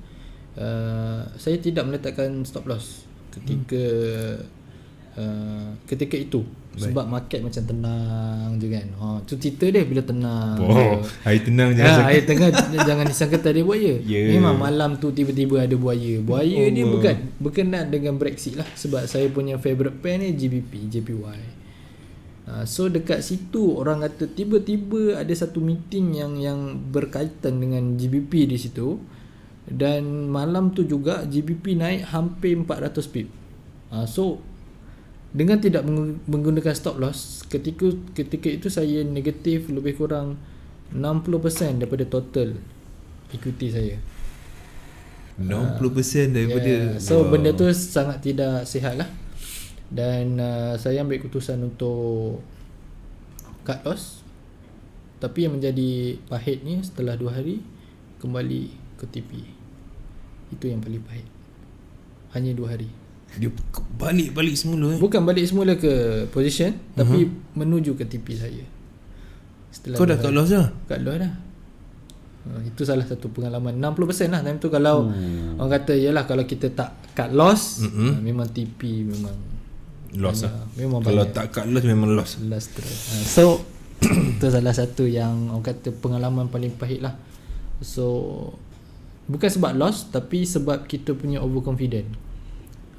uh, saya tidak meletakkan stop loss ketika hmm. uh, ketika itu Baik. sebab market macam tenang je kan ha tu cerita dia bila tenang oh air tenang je ha, air tengah jangan disangka tadi buaya yeah. memang malam tu tiba-tiba ada buaya buaya oh, ni bukan berkenaan dengan brexit lah sebab saya punya favorite pair ni GBP JPY Ah, so dekat situ orang kata tiba-tiba ada satu meeting yang yang berkaitan dengan GBP di situ dan malam tu juga GBP naik hampir 400 pip. Ah, so dengan tidak menggunakan stop loss ketika ketika itu saya negatif lebih kurang 60% daripada total equity saya. 60% ah, daripada yeah. So wow. benda tu sangat tidak sihat lah dan uh, saya ambil keputusan untuk cut loss tapi yang menjadi pahit ni setelah 2 hari kembali ke TP itu yang paling pahit hanya 2 hari dia balik-balik semula eh? bukan balik semula ke position tapi uh-huh. menuju ke TP saya setelah kau dah cut loss dah? cut loss dah Uh, itu salah satu pengalaman 60% lah time tu kalau hmm. orang kata yalah kalau kita tak cut loss uh, memang TP memang Loss lah Memang Kalau banyak. tak cut loss memang loss Loss terus ah, So Itu salah satu yang Orang kata pengalaman paling pahit lah So Bukan sebab loss Tapi sebab kita punya overconfident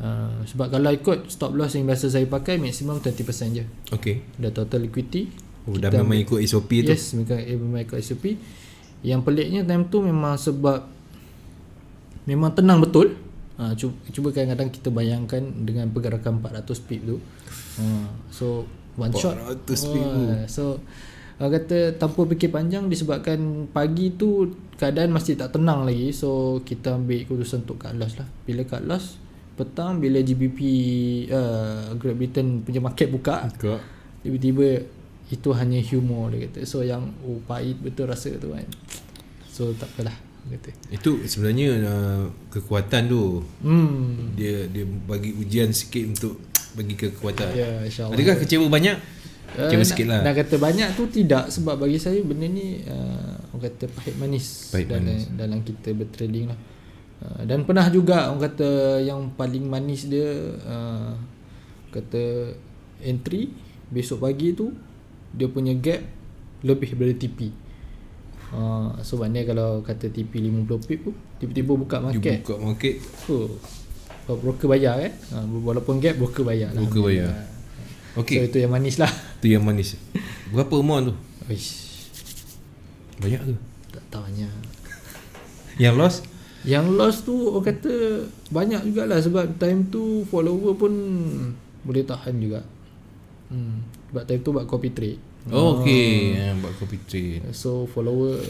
uh, Sebab kalau ikut stop loss yang biasa saya pakai Maximum 30% je Okay oh, Dah total liquidity Oh kita dah memang ikut SOP tu Yes mereka memang ikut eh, SOP Yang peliknya time tu memang sebab Memang tenang betul Ha, cuba, cuba kadang-kadang kita bayangkan dengan pergerakan 400 pip tu. Ha, so one shot. 400 ha, So Uh, kata tanpa fikir panjang disebabkan pagi tu keadaan masih tak tenang lagi so kita ambil keputusan untuk cut loss lah bila cut loss petang bila GBP uh, eh, Great Britain punya market buka, tiba-tiba itu hanya humor dia kata so yang oh pahit betul rasa tu kan so takpelah kata. Itu sebenarnya uh, kekuatan tu. Hmm. Dia dia bagi ujian sikit untuk bagi kekuatan. Ya, insya-Allah. Adakah kecewa banyak? Eh, kecewa uh, sikitlah. Nak, lah. nak kata banyak tu tidak sebab bagi saya benda ni uh, orang kata pahit manis pahit dalam manis. dalam kita bertrading lah. Uh, dan pernah juga orang kata yang paling manis dia uh, kata entry besok pagi tu dia punya gap lebih dari tipis uh, So maknanya kalau kata TP 50 pip pun Tiba-tiba buka market Dia buka market oh, Broker bayar kan uh, Walaupun gap broker bayar lah Broker bayar uh, ah. okay. So itu yang manis lah Itu yang manis Berapa amount tu? Uish. Banyak tu? Tak tahu banyak Yang loss? Yang loss tu orang kata banyak jugalah sebab time tu follower pun boleh tahan juga. Hmm. Sebab time tu buat copy trade. Oh, ah. okay. Yang buat kopi train. So, follower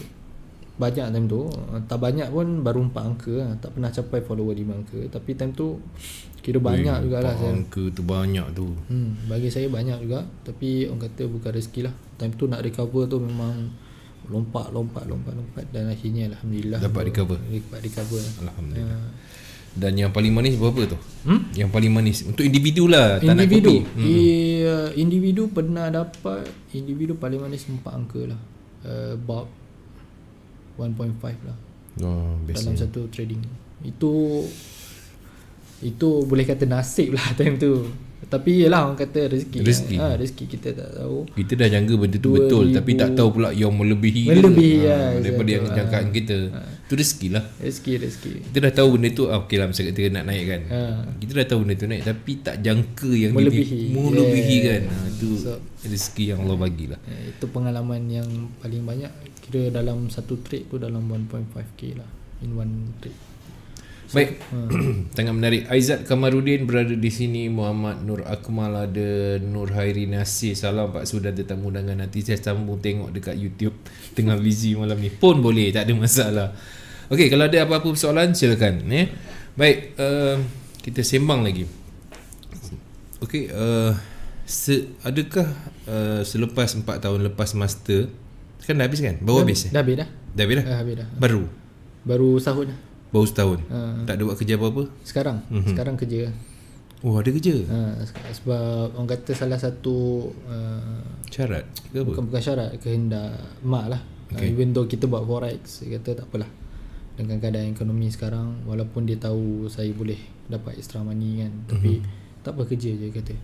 banyak time tu. Tak banyak pun baru 4 angka. Ah. Tak pernah capai follower 5 angka. Tapi time tu kira banyak eh, lah. 4 angka tu banyak tu. Hmm, bagi saya banyak juga. Tapi orang kata bukan rezeki lah. Time tu nak recover tu memang lompat, lompat, lompat, lompat. Dan akhirnya Alhamdulillah. Dapat recover. Dapat recover. Alhamdulillah. Ah. Dan yang paling manis berapa tu? Hmm? Yang paling manis untuk individu lah Individu tak nak hmm. uh, Individu pernah dapat Individu paling manis empat angka lah uh, About 1.5 lah oh, Dalam satu trading Itu Itu boleh kata nasib lah time tu tapi ialah orang kata rezeki. Rezeki. Kan? Ha, rezeki kita tak tahu. Kita dah jangka benda tu betul tapi tak tahu pula yang melebihi melebihi ha, ya, daripada yang jangkaan ha. kita. Ha. Tu rezeki lah. Rezeki, rezeki. Kita dah tahu benda tu ah, okay lah misalkan kita nak naik kan. Ha. Kita dah tahu benda tu naik tapi tak jangka yang melebihi. Dia, melebihi yeah. kan. Ha, tu so, rezeki yang Allah bagilah. Eh, itu pengalaman yang paling banyak kira dalam satu trade tu dalam 1.5k lah in one trade. Baik. Hmm. Tengah menarik. Aizat Kamarudin berada di sini. Muhammad Nur Akmal ada. Nur Hairi Nasir. Salam Pak Sudah Datang undangan nanti. Saya sambung tengok dekat YouTube. Tengah busy malam ni. Pun boleh. Tak ada masalah. Okey. Kalau ada apa-apa persoalan silakan. Ya. Eh? Baik. Uh, kita sembang lagi. Okey. Uh, se- adakah uh, selepas 4 tahun lepas master. Kan dah habis kan? Baru dah, habis? Dah, eh? dah habis dah. Dah habis dah? Dah habis dah. Baru? Baru sahut dah. Baru setahun uh, Tak ada buat kerja apa-apa Sekarang mm-hmm. Sekarang kerja Oh ada kerja uh, Sebab orang kata salah satu uh, Syarat ke Bukan, bukan syarat Kehendak mak lah okay. uh, Even though kita buat forex Dia kata tak apalah Dengan keadaan ekonomi sekarang Walaupun dia tahu saya boleh Dapat extra money kan Tapi mm-hmm. tak apa kerja je dia kata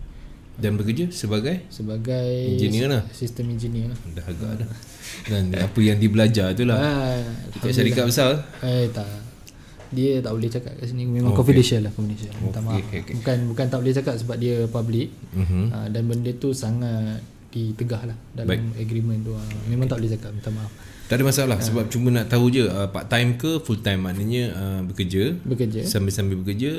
dan bekerja sebagai sebagai engineer lah sistem engineer lah dah agak dah dan apa yang dibelajar itulah. tu lah ha, syarikat besar eh tak dia tak boleh cakap kat sini memang okay. confidential lah confidential okay, minta Okay, okay. bukan bukan tak boleh cakap sebab dia public mm-hmm. uh, dan benda tu sangat ditegah lah dalam Baik. agreement tu uh, memang okay. tak boleh cakap minta maaf tak ada masalah ah. sebab cuma nak tahu je uh, part time ke full time maknanya uh, bekerja sambil-sambil bekerja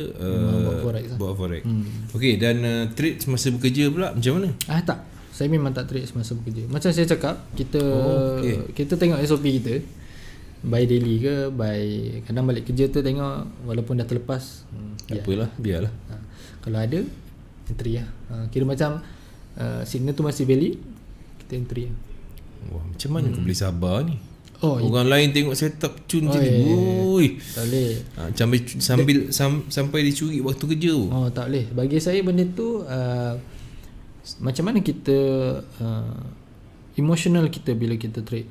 buat forex lah. Hmm. okey dan uh, treat semasa bekerja pula macam mana ah tak saya memang tak treat semasa bekerja macam saya cakap kita oh, okay. kita tengok SOP kita by daily ke by kadang balik kerja tu tengok walaupun dah terlepas hmm, tak apalah biarlah ha. kalau ada entry lah ha. kira macam uh, signal tu masih valid kita entry lah wah macam mana hmm. kau boleh sabar ni Oh, Orang i- lain tengok setup cun oh, je yeah, Woi. tak boleh ha, Sambil, sambil sam, sampai dicuri waktu kerja Oh tak boleh Bagi saya benda tu uh, Macam mana kita uh, Emotional kita bila kita trade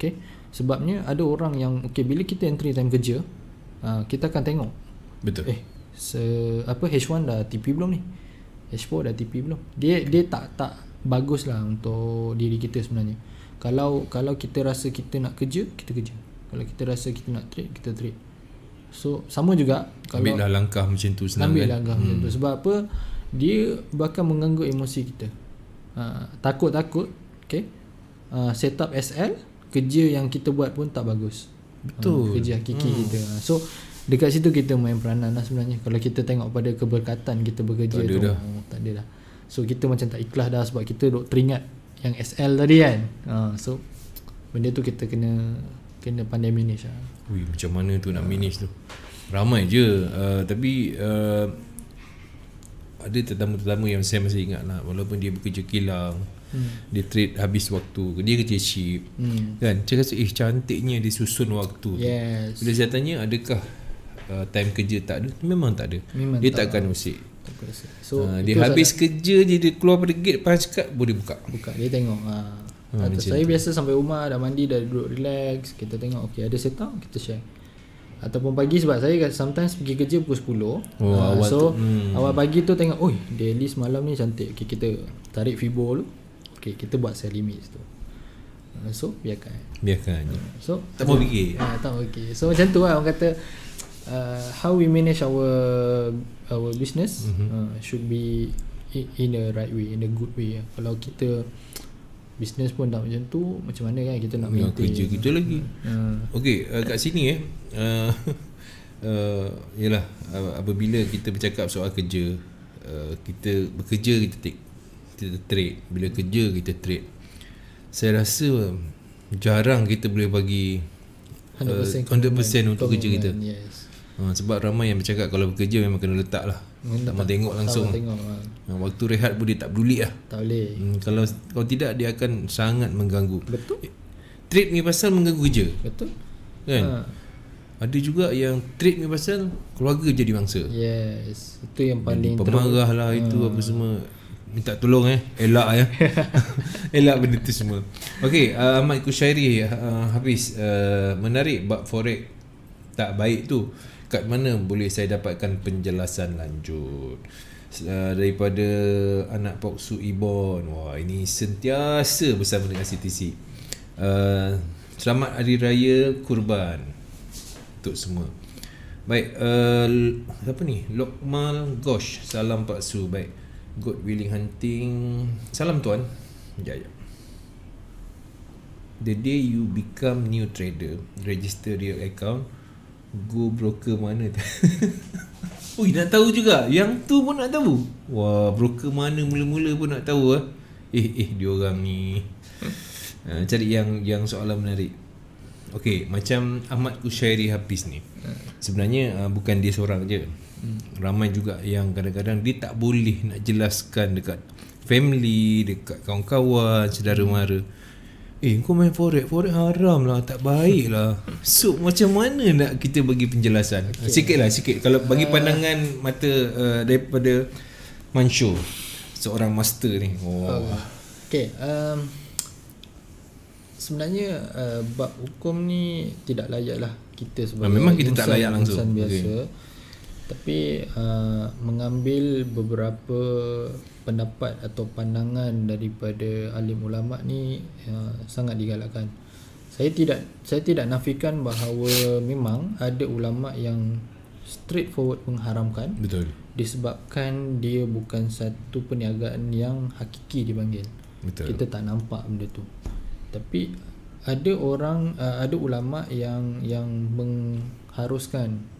Okay Sebabnya ada orang yang okay, bila kita entry time kerja, uh, kita akan tengok. Betul. Eh, se apa H1 dah TP belum ni? H4 dah TP belum? Dia okay. dia tak tak bagus lah untuk diri kita sebenarnya. Kalau kalau kita rasa kita nak kerja, kita kerja. Kalau kita rasa kita nak trade, kita trade. So sama juga kalau ambil langkah macam tu senang. Ambil kan? langkah hmm. macam tu hmm. sebab apa? Dia bakal mengganggu emosi kita. Uh, takut-takut, okay Uh, set up SL, kerja yang kita buat pun tak bagus betul uh, kerja hakiki hmm. kita ah, so dekat situ kita main peranan lah sebenarnya kalau kita tengok pada keberkatan kita bekerja tak ada tu dah. Oh, tak ada dah so kita macam tak ikhlas dah sebab kita dok teringat yang SL tadi kan uh, so benda tu kita kena kena pandai manage lah Ui, macam mana tu nak manage tu ramai je uh, tapi uh, ada tetamu-tetamu yang saya masih ingat lah walaupun dia bekerja kilang hmm. dia trade habis waktu dia kerja chip hmm. kan saya rasa eh cantiknya dia susun waktu yes. bila saya tanya adakah uh, time kerja tak ada memang tak ada memang dia tak takkan usik so, uh, dia habis ada. kerja je dia keluar pada gate pas cakap boleh buka buka dia tengok uh. Ha, saya tu. biasa sampai rumah dah mandi dah duduk relax kita tengok okey ada set up kita share ataupun pagi sebab saya sometimes pergi kerja pukul 10 oh, uh, awal so tu. Hmm. awal pagi tu tengok oi daily semalam ni cantik okay, kita tarik fibo dulu okay, kita buat set limit tu uh, so biarkan biarkan uh, so tak mau fikir ah tak okey so macam tu lah orang kata uh, how we manage our our business mm-hmm. uh, should be in a right way in a good way kalau kita business pun tak macam tu macam mana kan kita nak hmm, maintain ya, kerja kita uh, lagi uh, okey uh, kat sini eh uh, uh, yalah uh, apabila kita bercakap soal kerja uh, kita bekerja kita take kita trade bila kerja kita trade saya rasa jarang kita boleh bagi 100%, uh, 100% untuk kerja kita yes. uh, sebab ramai yang bercakap kalau bekerja memang kena letak lah tak mahu tengok langsung tengok, uh, waktu rehat pun dia tak peduli lah tak boleh hmm, kalau, kalau tidak dia akan sangat mengganggu betul trade ni pasal mengganggu kerja betul kan ha. Ada juga yang trade ni pasal keluarga jadi mangsa. Yes, itu yang paling pemarah lah ha. itu hmm. apa semua minta tolong eh elak ya elak benda tu semua okey uh, Ahmad Kushairi uh, habis uh, menarik bab forex tak baik tu kat mana boleh saya dapatkan penjelasan lanjut uh, daripada anak Poksu Ibon wah ini sentiasa bersama dengan CTC uh, selamat hari raya kurban untuk semua baik uh, apa ni Lokmal Gosh salam Pak Su. baik Good Willing Hunting Salam tuan Sekejap ya, ya. The day you become new trader Register your account Go broker mana Ui nak tahu juga Yang tu pun nak tahu Wah broker mana mula-mula pun nak tahu ah. eh. eh eh diorang ni uh, Cari yang yang soalan menarik Okay macam Ahmad Kushairi Hafiz ni hmm. Sebenarnya uh, bukan dia seorang je ramai juga yang kadang-kadang dia tak boleh nak jelaskan dekat family, dekat kawan-kawan, saudara mara. Eh, kau main forex, forex haram lah, tak baik lah. So, macam mana nak kita bagi penjelasan? Okay. Sikit lah, sikit. Kalau bagi ah. pandangan mata uh, daripada Mansho, seorang master ni. Wow. Okay. Ah. okay. Um, sebenarnya, uh, bab hukum ni tidak layak lah kita sebagai... Nah, memang kita tak layak langsung. Biasa. Okay tapi uh, mengambil beberapa pendapat atau pandangan daripada alim ulama ni uh, sangat digalakkan saya tidak saya tidak nafikan bahawa memang ada ulama yang straightforward mengharamkan betul disebabkan dia bukan satu perniagaan yang hakiki dipanggil betul kita tak nampak benda tu tapi ada orang uh, ada ulama yang yang mengharuskan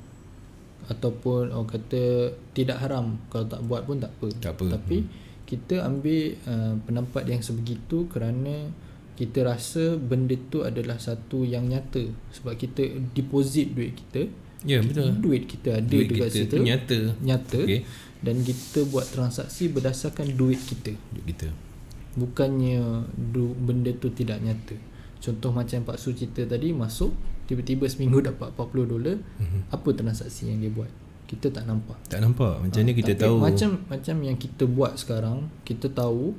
ataupun orang kata tidak haram kalau tak buat pun tak apa, tak apa. tapi hmm. kita ambil uh, pendapat yang sebegitu kerana kita rasa benda tu adalah satu yang nyata sebab kita deposit duit kita ya betul duit kita ada duit dekat kita situ nyata nyata okay. dan kita buat transaksi berdasarkan duit kita duit kita bukannya du- benda tu tidak nyata contoh macam Pak Su cerita tadi masuk tiba-tiba seminggu dapat 40 dolar mm-hmm. apa transaksi yang dia buat kita tak nampak tak nampak macam ha, ni ah, kita tahu macam macam yang kita buat sekarang kita tahu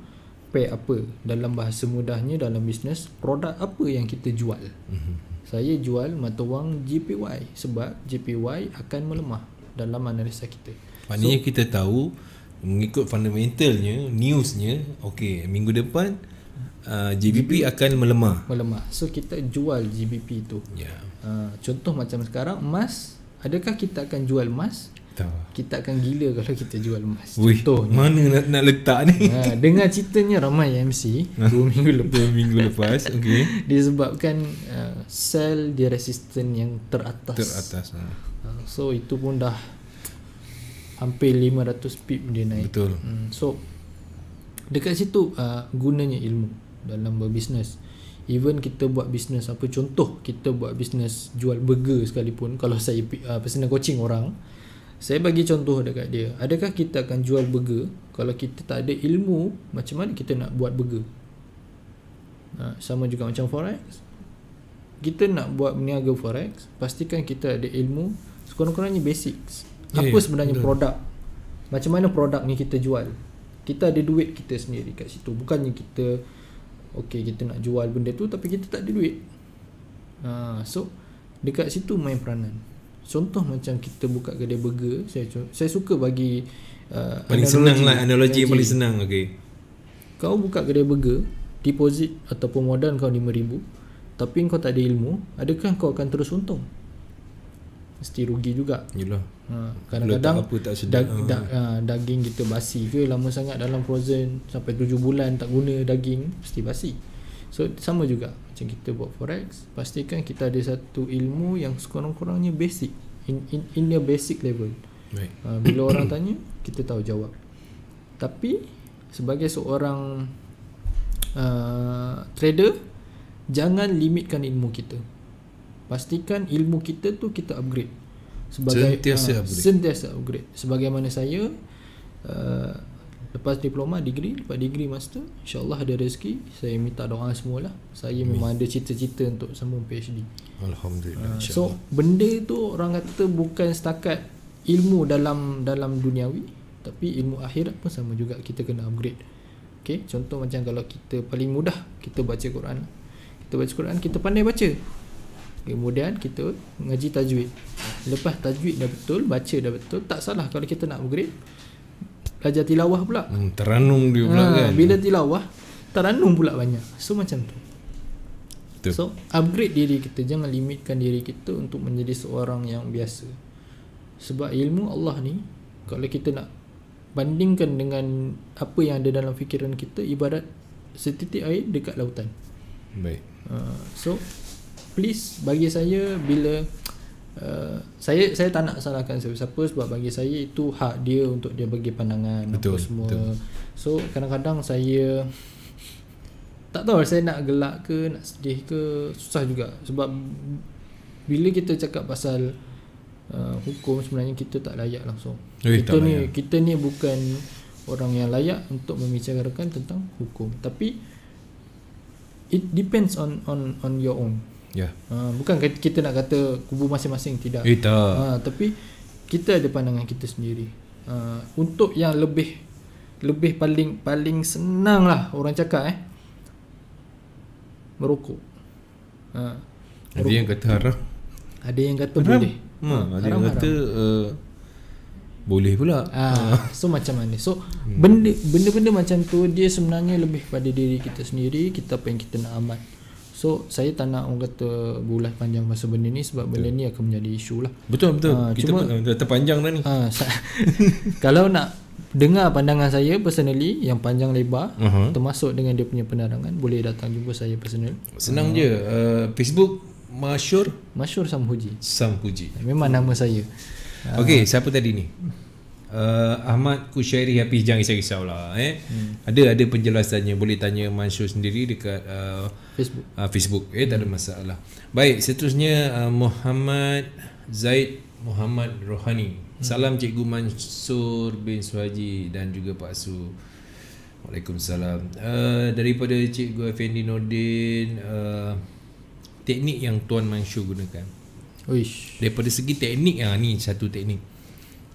pay apa dalam bahasa mudahnya dalam bisnes produk apa yang kita jual mm-hmm. saya jual mata wang JPY sebab JPY akan melemah dalam analisa kita maknanya so, kita tahu mengikut fundamentalnya newsnya okay minggu depan Uh, GBP, GBP akan melemah. Melemah. So kita jual GBP itu. Yeah. Uh, contoh macam sekarang emas, adakah kita akan jual emas? Tak. Kita akan gila kalau kita jual emas. Contoh. Mana nak nak letak ni? Uh, ha, dengar ceritanya ramai MC ha. dua minggu lepas. 2 minggu lepas. Okey. Disebabkan uh, sell di resisten yang teratas. Teratas. Uh. Uh, so itu pun dah hampir 500 pip dia naik. Betul. Hmm, so dekat situ uh, gunanya ilmu dalam berbisnes even kita buat bisnes apa contoh kita buat bisnes jual burger sekalipun kalau saya uh, personal coaching orang saya bagi contoh dekat dia adakah kita akan jual burger kalau kita tak ada ilmu macam mana kita nak buat burger ha, sama juga macam forex kita nak buat meniaga forex pastikan kita ada ilmu sekurang-kurangnya basics ya, ya, apa sebenarnya betul. produk macam mana produk ni kita jual kita ada duit kita sendiri kat situ bukannya kita Okay kita nak jual benda tu Tapi kita tak ada duit ha, So Dekat situ main peranan Contoh macam kita buka kedai burger Saya, saya suka bagi uh, Paling analogi, senang lah Analogi yang paling senang okay. Kau buka kedai burger Deposit Ataupun modal kau RM5,000 Tapi kau tak ada ilmu Adakah kau akan terus untung mesti rugi juga. Yalah. Ha, kadang-kadang apa tak Da- da- ha, daging kita basi ke lama sangat dalam frozen sampai tujuh bulan tak guna daging mesti basi. So sama juga macam kita buat forex pastikan kita ada satu ilmu yang sekurang-kurangnya basic in in, in the basic level. Right. Ha, bila orang tanya kita tahu jawab. Tapi sebagai seorang uh, trader jangan limitkan ilmu kita pastikan ilmu kita tu kita upgrade sebagai sentiasa uh, upgrade sentiasa upgrade sebagaimana saya uh, lepas diploma degree lepas degree master insyaallah ada rezeki saya minta doa semualah saya memang ada cita-cita untuk sambung PhD alhamdulillah uh, so benda tu orang kata bukan setakat ilmu dalam dalam duniawi tapi ilmu akhirat pun sama juga kita kena upgrade Okay, contoh macam kalau kita paling mudah kita baca Quran kita baca Quran kita pandai baca Kemudian kita mengaji tajwid Lepas tajwid dah betul, baca dah betul Tak salah kalau kita nak upgrade Belajar tilawah pula hmm, Teranung dia pula ha, kan Bila tilawah, teranung pula banyak So macam tu betul. So upgrade diri kita Jangan limitkan diri kita untuk menjadi seorang yang biasa Sebab ilmu Allah ni Kalau kita nak bandingkan dengan Apa yang ada dalam fikiran kita Ibarat setitik air dekat lautan Baik uh, So please bagi saya bila uh, saya saya tak nak salahkan siapa-siapa sebab bagi saya itu hak dia untuk dia bagi pandangan betul, apa semua. Betul. So kadang-kadang saya tak tahu saya nak gelak ke nak sedih ke susah juga sebab bila kita cakap pasal uh, hukum sebenarnya kita tak layak langsung. Eh, kita ni layak. kita ni bukan orang yang layak untuk membicarakan tentang hukum tapi it depends on on on your own Yeah. Ya. Ha, bukan kita nak kata kubu masing-masing tidak. Ha, tapi kita ada pandangan kita sendiri. Ha, untuk yang lebih lebih paling paling senang lah orang cakap eh merokok. Ha, ah, merokok. Ada yang kata haram. Ada yang kata haram. boleh. Ha, ada yang kata Uh, boleh pula. Ha, so macam mana? So hmm. benda benda-benda macam tu dia sebenarnya lebih pada diri kita sendiri, kita apa yang kita nak amat. So saya tak nak orang kata bulat panjang masa benda ni sebab betul. benda ni akan menjadi isu lah. Betul betul. Ha, kita cuma, pun terpanjang dah ni. Ha, kalau nak dengar pandangan saya personally yang panjang lebar uh-huh. termasuk dengan dia punya penerangan boleh datang jumpa saya personal. Senang ha. je. Uh, Facebook Masyur Masyur Samhuji. Samhuji. Eh, memang nama saya. Okey, ha. siapa tadi ni? Uh, Ahmad Kusyairi Hafiz jangan risau lah eh. Hmm. Ada ada penjelasannya boleh tanya Mansur sendiri dekat uh, Facebook. Uh, Facebook. Eh, tak ada hmm. masalah. Baik, seterusnya uh, Muhammad Zaid Muhammad Rohani. Hmm. Salam Cikgu Mansur bin Suhaji dan juga Pak Su. Waalaikumsalam. Uh, daripada Cikgu Effendi Nordin, uh, teknik yang Tuan Mansur gunakan. Uish. Daripada segi teknik, ya, ni satu teknik.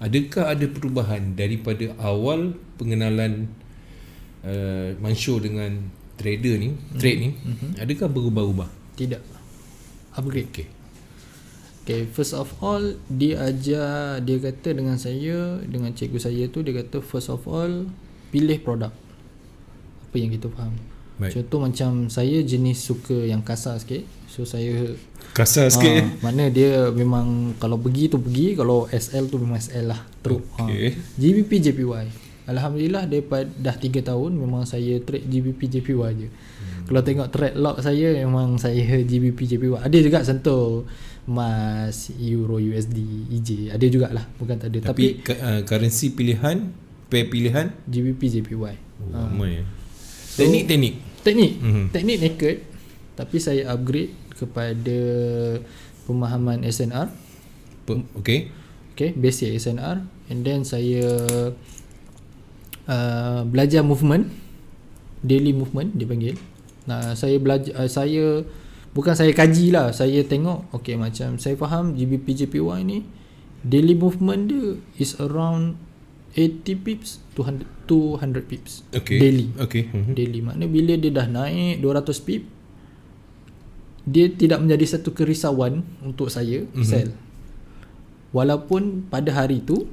Adakah ada perubahan daripada awal pengenalan uh, Mansur dengan trader ni, trade mm-hmm. ni, mm-hmm. adakah berubah-ubah? Tidak. Upgrade. Okay. Okay, first of all, dia ajar, dia kata dengan saya, dengan cikgu saya tu, dia kata first of all, pilih produk. Apa yang kita faham. Baik. Contoh macam saya jenis suka yang kasar sikit. So saya kasar ha, sikit. Mana dia memang kalau pergi tu pergi, kalau SL tu memang SL lah. Teruk. Okay. Ha. Ah. GBP JPY. Alhamdulillah depan dah 3 tahun memang saya trade GBP JPY je. Hmm. Kalau tengok trade log saya memang saya GBP JPY. Ada juga sentuh mas euro USD EJ. Ada jugalah bukan tak ada tapi, tapi uh, currency pilihan pair pilihan GBP JPY. Oh, uh. so, teknik teknik. Teknik. Mm-hmm. Teknik naked tapi saya upgrade kepada pemahaman SNR. Okay. Okay, basic SNR and then saya uh, belajar movement daily movement dia panggil nah saya belajar uh, saya bukan saya kaji lah saya tengok okey macam saya faham GBPJPY ni daily movement dia is around 80 pips 200 200 pips okay. daily okay. Mm-hmm. daily makna bila dia dah naik 200 pips, dia tidak menjadi satu kerisauan untuk saya mm-hmm. sell walaupun pada hari tu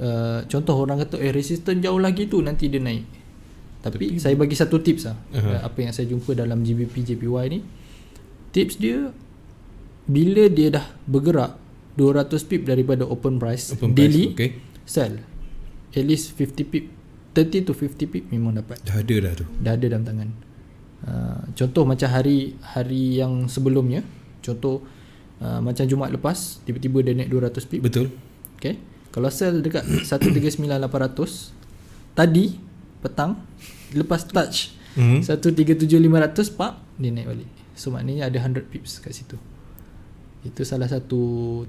uh, contoh orang kata eh resisten jauh lagi tu nanti dia naik. Tapi, Tapi saya bagi satu tips lah uh-huh. apa yang saya jumpa dalam GBP JPY ni. Tips dia bila dia dah bergerak 200 pip daripada open price open daily price, okay. sell at least 50 pip 30 to 50 pip memang dapat dah ada dah tu dah ada dalam tangan uh, contoh macam hari hari yang sebelumnya contoh uh, macam Jumaat lepas tiba-tiba dia naik 200 pip betul okay. Kalau sell dekat 139800 tadi petang lepas touch mm-hmm. 137500 pak dia naik balik. So maknanya ada 100 pips kat situ. Itu salah satu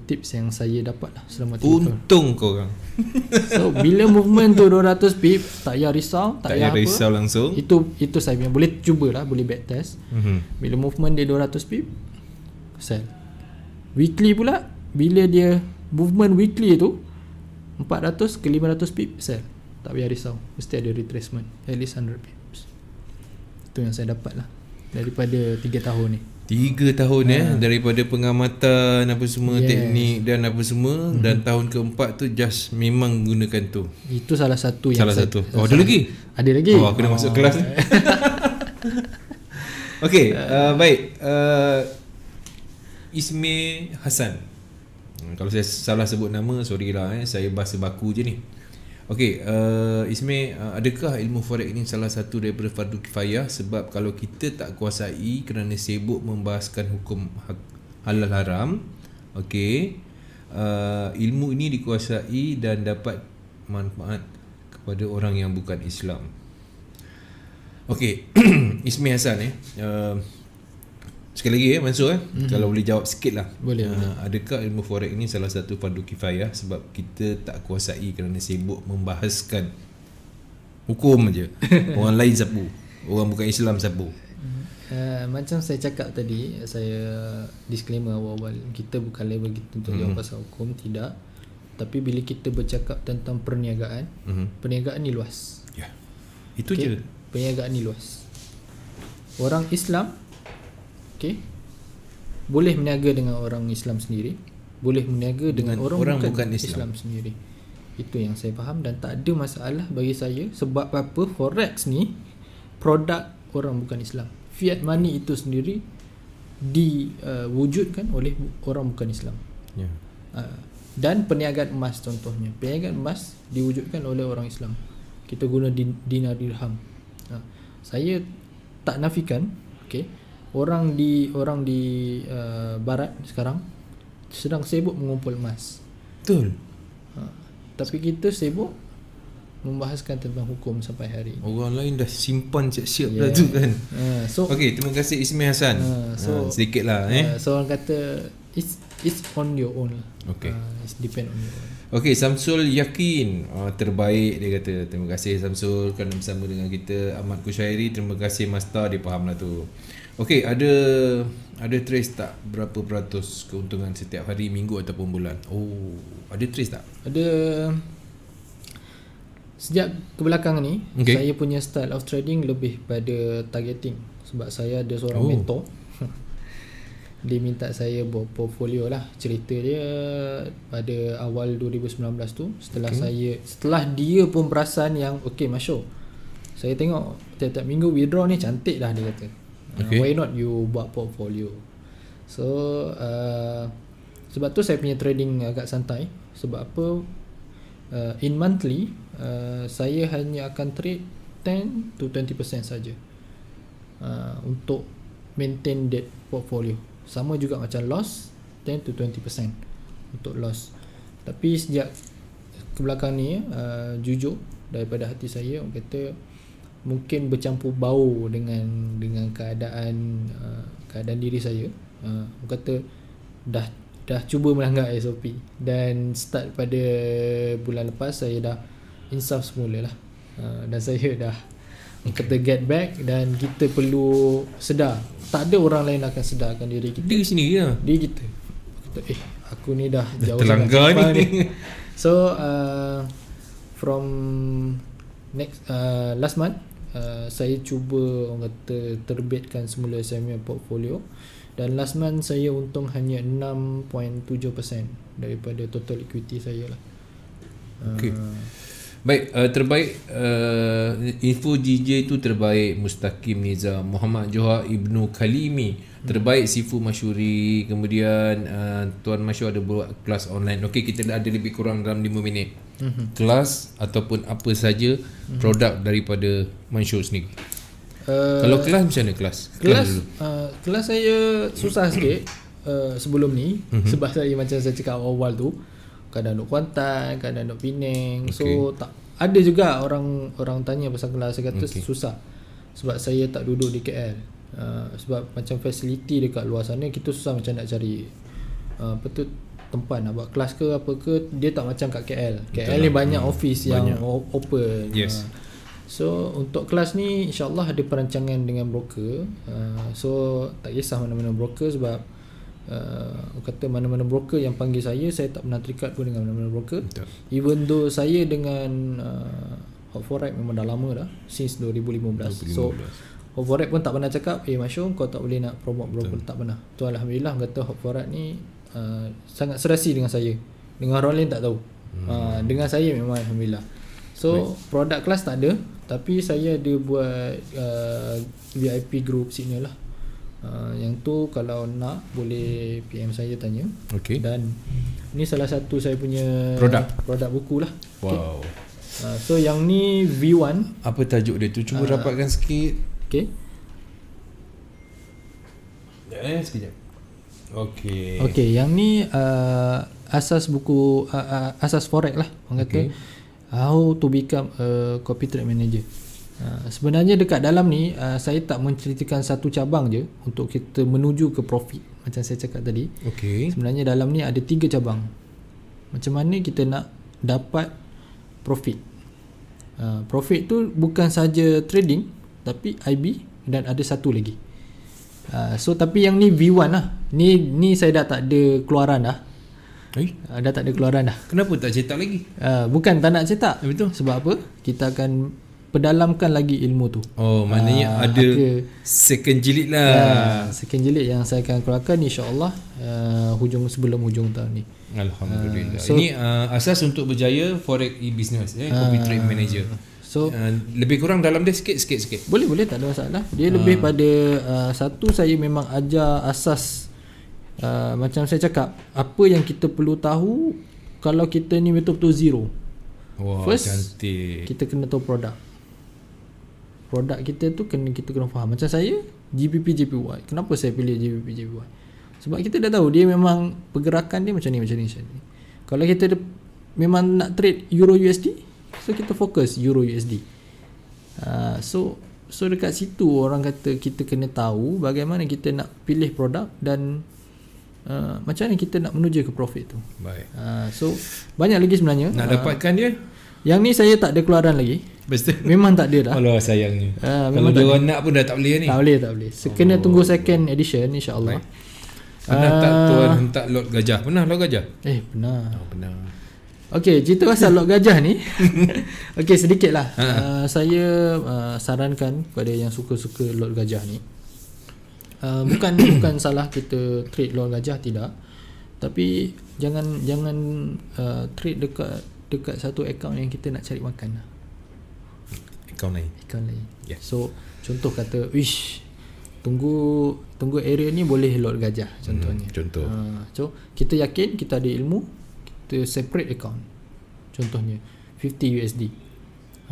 tips yang saya dapat lah selama tiga Untung kau orang. So bila movement tu 200 pips tak payah risau, tak, tak payah apa. langsung. Itu itu saya punya boleh cubalah, boleh back test. Mm-hmm. Bila movement dia 200 pips sell. Weekly pula bila dia movement weekly tu 400 ke 500 pip sell tak payah risau mesti ada retracement at least 100 pip itu yang saya dapat lah daripada 3 tahun ni 3 tahun ya, eh ah. daripada pengamatan apa semua yes. teknik dan apa semua mm-hmm. dan tahun keempat tu just memang gunakan tu itu salah satu yang salah saya, satu oh, ada lagi ada lagi oh, aku oh. dah masuk oh. kelas ni Okay, eh. uh, baik. Uh, Ismail Hassan. Hmm, kalau saya salah sebut nama, sorry lah eh. Saya bahasa baku je ni. Okey, uh, Ismail, uh, adakah ilmu forex ini salah satu daripada fardu kifayah? Sebab kalau kita tak kuasai kerana sibuk membahaskan hukum halal haram, okey, uh, ilmu ini dikuasai dan dapat manfaat kepada orang yang bukan Islam. Okey, Ismail Hassan eh. Uh, Sekali lagi ya eh, Mansur eh. Mm-hmm. Kalau boleh jawab sikit lah. Boleh, uh, boleh. Adakah ilmu forex ini salah satu fardu kifayah sebab kita tak kuasai kerana sibuk membahaskan hukum aja. Orang lain sapu. Orang bukan Islam sapu. Mm-hmm. Uh, macam saya cakap tadi, saya disclaimer awal-awal kita bukan label kita untuk mm-hmm. jawab pasal hukum, tidak. Tapi bila kita bercakap tentang perniagaan, mm-hmm. perniagaan ni luas. Ya. Yeah. Itu okay. je. Perniagaan ni luas. Orang Islam okay? boleh meniaga dengan orang Islam sendiri boleh meniaga dengan, dengan orang, orang bukan, bukan Islam. Islam sendiri itu yang saya faham dan tak ada masalah bagi saya sebab apa forex ni produk orang bukan Islam fiat money itu sendiri diwujudkan uh, oleh orang bukan Islam yeah. Ya. uh, dan perniagaan emas contohnya perniagaan emas diwujudkan oleh orang Islam kita guna din, dinar dirham uh, saya tak nafikan okay? orang di orang di uh, barat sekarang sedang sibuk mengumpul emas. Betul. Ha. Tapi kita sibuk membahaskan tentang hukum sampai hari ini. Orang lain dah simpan siap-siap yeah. dah ya. tu kan. Uh, so okey, terima kasih Ismail Hasan. Uh, ha, ha, so uh, sedikitlah eh. so orang kata it's it's on your own. Lah. Okay. Uh, it's depend on your own. Okey, Samsul yakin uh, terbaik dia kata. Terima kasih Samsul kerana bersama dengan kita Ahmad kusairi. Terima kasih Master dia fahamlah tu. Okey, ada ada trace tak berapa peratus keuntungan setiap hari, minggu ataupun bulan? Oh, ada trace tak? Ada Sejak kebelakang ni, okay. saya punya style of trading lebih pada targeting sebab saya ada seorang oh. mentor. dia minta saya buat portfolio lah. Cerita dia pada awal 2019 tu, setelah okay. saya setelah dia pun perasan yang okey masuk. Saya tengok tiap-tiap minggu withdraw ni cantik dah dia kata okay. uh, why not you buat portfolio so uh, sebab tu saya punya trading agak santai sebab apa uh, in monthly uh, saya hanya akan trade 10 to 20% saja uh, untuk maintain that portfolio sama juga macam loss 10 to 20% untuk loss tapi sejak kebelakang ni uh, jujur daripada hati saya orang kata mungkin bercampur bau dengan dengan keadaan uh, keadaan diri saya uh, kata dah dah cuba melanggar SOP dan start pada bulan lepas saya dah insaf semula lah uh, dan saya dah okay. kata get back dan kita perlu sedar tak ada orang lain akan sedarkan diri kita di sini ya lah. di kita kata, eh aku ni dah, dah jauh terlanggar ni. ni. so uh, from next uh, last month Uh, saya cuba orang kata terbitkan semula saya punya portfolio dan last month saya untung hanya 6.7% daripada total equity saya lah. Okay. Uh, Baik, uh, terbaik uh, info DJ itu terbaik Mustaqim Nizam Muhammad Johar Ibnu Kalimi terbaik sifu masyuri, kemudian uh, tuan masyur ada buat kelas online okey kita ada lebih kurang dalam 5 minit mm-hmm. kelas ataupun apa saja mm-hmm. produk daripada masyur sendiri uh, kalau kelas macam mana kelas kelas kelas, uh, kelas saya susah sikit uh, sebelum ni mm-hmm. sebab saya macam saya cakap awal tu kadang nak Kuantan kadang nak Penang okay. so tak ada juga orang orang tanya pasal kelas saya kata okay. susah sebab saya tak duduk di KL Ah, sebab macam facility dekat luar sana kita susah macam nak cari uh, apa tu tempat nak buat kelas ke apa ke dia tak macam kat KL. KL Betul ni lah. banyak hmm. office yang banyak. open. Yes. Uh, So untuk kelas ni insyaAllah ada perancangan dengan broker uh, So tak kisah mana-mana broker sebab uh, Kata mana-mana broker yang panggil saya Saya tak pernah terikat pun dengan mana-mana broker Betul. Even though saya dengan uh, Hot Forex memang dah lama dah Since 2015, 2015. So Hoverat pun tak pernah cakap Eh Masyum kau tak boleh nak promote pun Tak pernah Tu Alhamdulillah kata Hoverat ni uh, Sangat serasi dengan saya Dengan orang lain tak tahu hmm. uh, Dengan saya memang Alhamdulillah So nice. product class tak ada Tapi saya ada buat uh, VIP group signal lah uh, Yang tu kalau nak Boleh PM saya tanya okay. Dan ni salah satu saya punya produk produk buku lah Wow okay. Uh, so yang ni V1 Apa tajuk dia tu? Cuba uh, rapatkan sikit Okay. Eh, sekejap. Okay. Okay, yang ni uh, asas buku, uh, uh, asas forex lah. Orang okay. kata, how to become a copy trade manager. Uh, sebenarnya dekat dalam ni uh, saya tak menceritakan satu cabang je untuk kita menuju ke profit macam saya cakap tadi. Okay. Sebenarnya dalam ni ada tiga cabang. Macam mana kita nak dapat profit? Uh, profit tu bukan saja trading, tapi IB dan ada satu lagi uh, so tapi yang ni V1 lah ni ni saya dah tak ada keluaran dah eh? Uh, dah tak ada keluaran dah kenapa tak cetak lagi uh, bukan tak nak cetak eh, betul sebab apa kita akan pedalamkan lagi ilmu tu oh maknanya uh, ada, ada second jilid lah uh, second jilid yang saya akan keluarkan ni insyaAllah uh, hujung sebelum hujung tahun ni Alhamdulillah uh, so, ini uh, asas untuk berjaya forex e-business eh, copy trade manager So uh, lebih kurang dalam dia sikit sikit sikit. Boleh boleh tak ada masalah. Dia uh. lebih ah. pada uh, satu saya memang ajar asas uh, macam saya cakap apa yang kita perlu tahu kalau kita ni betul-betul zero. Wah, First, cantik. Kita kena tahu produk. Produk kita tu kena kita kena faham. Macam saya GPP JPY. Kenapa saya pilih GPP JPY? Sebab kita dah tahu dia memang pergerakan dia macam ni macam ni macam ni. Kalau kita de- memang nak trade Euro USD, So kita fokus Euro USD. Uh, ah, so so dekat situ orang kata kita kena tahu bagaimana kita nak pilih produk dan uh, macam mana kita nak menuju ke profit tu. Baik. Uh, so banyak lagi sebenarnya. Nak uh, dapatkan dia? Yang ni saya tak ada keluaran lagi. Betul. Memang tak ada dah. Kalau sayangnya. Uh, Kalau dia orang nak pun dah tak boleh ni. Tak boleh, tak boleh. Sekena oh. tunggu second edition insya-Allah. Pernah uh, tak tuan hentak lot gajah? Pernah lot gajah? Eh, pernah. Oh, pernah. Okey, cerita pasal log gajah ni. Okey, sedikitlah. Ha. Uh, saya uh, sarankan kepada yang suka-suka log gajah ni. Uh, bukan bukan salah kita trade log gajah tidak. Tapi jangan jangan uh, trade dekat dekat satu akaun yang kita nak cari makan. Akaun lain. Akaun lain. Yeah. So, contoh kata, "Wish, tunggu tunggu area ni boleh log gajah," hmm, contohnya. Hmm, contoh. Uh, so, kita yakin kita ada ilmu, kita separate account contohnya 50 USD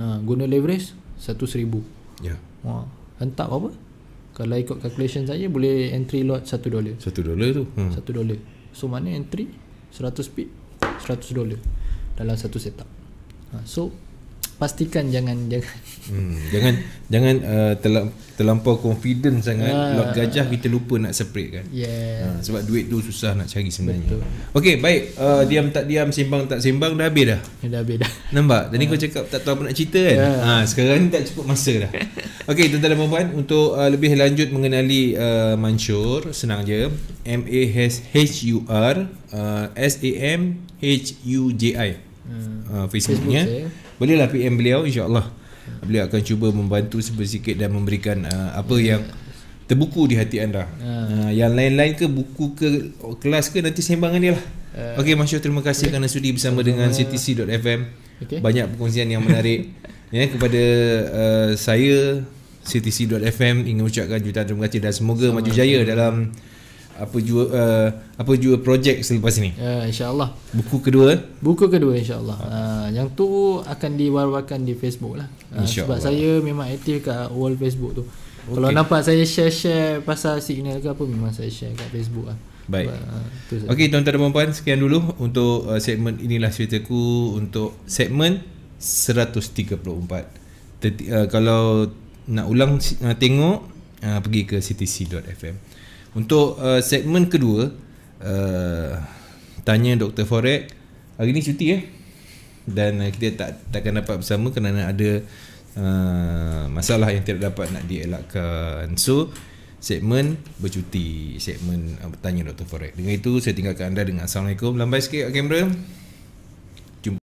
ha, guna leverage 1000 ya yeah. Ha, Wah, hentak apa kalau ikut calculation saya boleh entry lot 1 dollar 1 dollar tu hmm. dollar dolar so mana entry 100 pip 100 dollar dalam satu setup ha, so pastikan jangan jangan hmm, jangan jangan uh, terlampau confident sangat ha. Ah. lock gajah kita lupa nak separate kan. Yes. Ha, sebab duit tu susah nak cari sebenarnya. Okey, baik. Uh, hmm. diam tak diam, simbang tak simbang dah habis dah. Ya, dah habis dah. Nampak? Tadi ha. kau cakap tak tahu apa nak cerita kan. Ha, ha sekarang ni tak cukup masa dah. Okey, tuan-tuan dan puan untuk uh, lebih lanjut mengenali uh, Mansur, senang je. M A H U R uh, S A M H U J I. Hmm. Facebooknya Facebook, bolehlah PM beliau insyaAllah beliau akan cuba membantu sikit dan memberikan uh, apa yeah. yang terbuku di hati anda uh. Uh, yang lain-lain ke buku ke kelas ke nanti sembangan dia lah uh. Ah. ok Masya terima kasih okay. kerana sudi bersama Sama dengan CTC.FM okay. banyak perkongsian yang menarik ya, kepada uh, saya CTC.FM ingin ucapkan jutaan terima kasih dan semoga Sama maju jaya dalam apa jua uh, apa jua projek selepas ini. Ya uh, insya-Allah. Buku kedua? Buku kedua insya-Allah. Uh, yang tu akan diwarwakan di Facebook lah. Uh, sebab Allah. saya memang aktif kat world Facebook tu. Okay. Kalau nampak saya share-share pasal signal ke apa memang saya share kat Facebook lah. Baik. Uh, Okey tuan-tuan dan puan-puan sekian dulu untuk uh, segmen inilah ceritaku untuk segmen 134. Terti- uh, kalau nak ulang uh, tengok uh, pergi ke ctc.fm. Untuk uh, segmen kedua uh, Tanya Dr. Forek Hari ni cuti ya eh? Dan uh, kita tak takkan dapat bersama Kerana ada uh, Masalah yang tidak dapat nak dielakkan So Segmen bercuti Segmen uh, bertanya Dr. Forek Dengan itu saya tinggalkan anda dengan Assalamualaikum Lambai sikit kamera okay,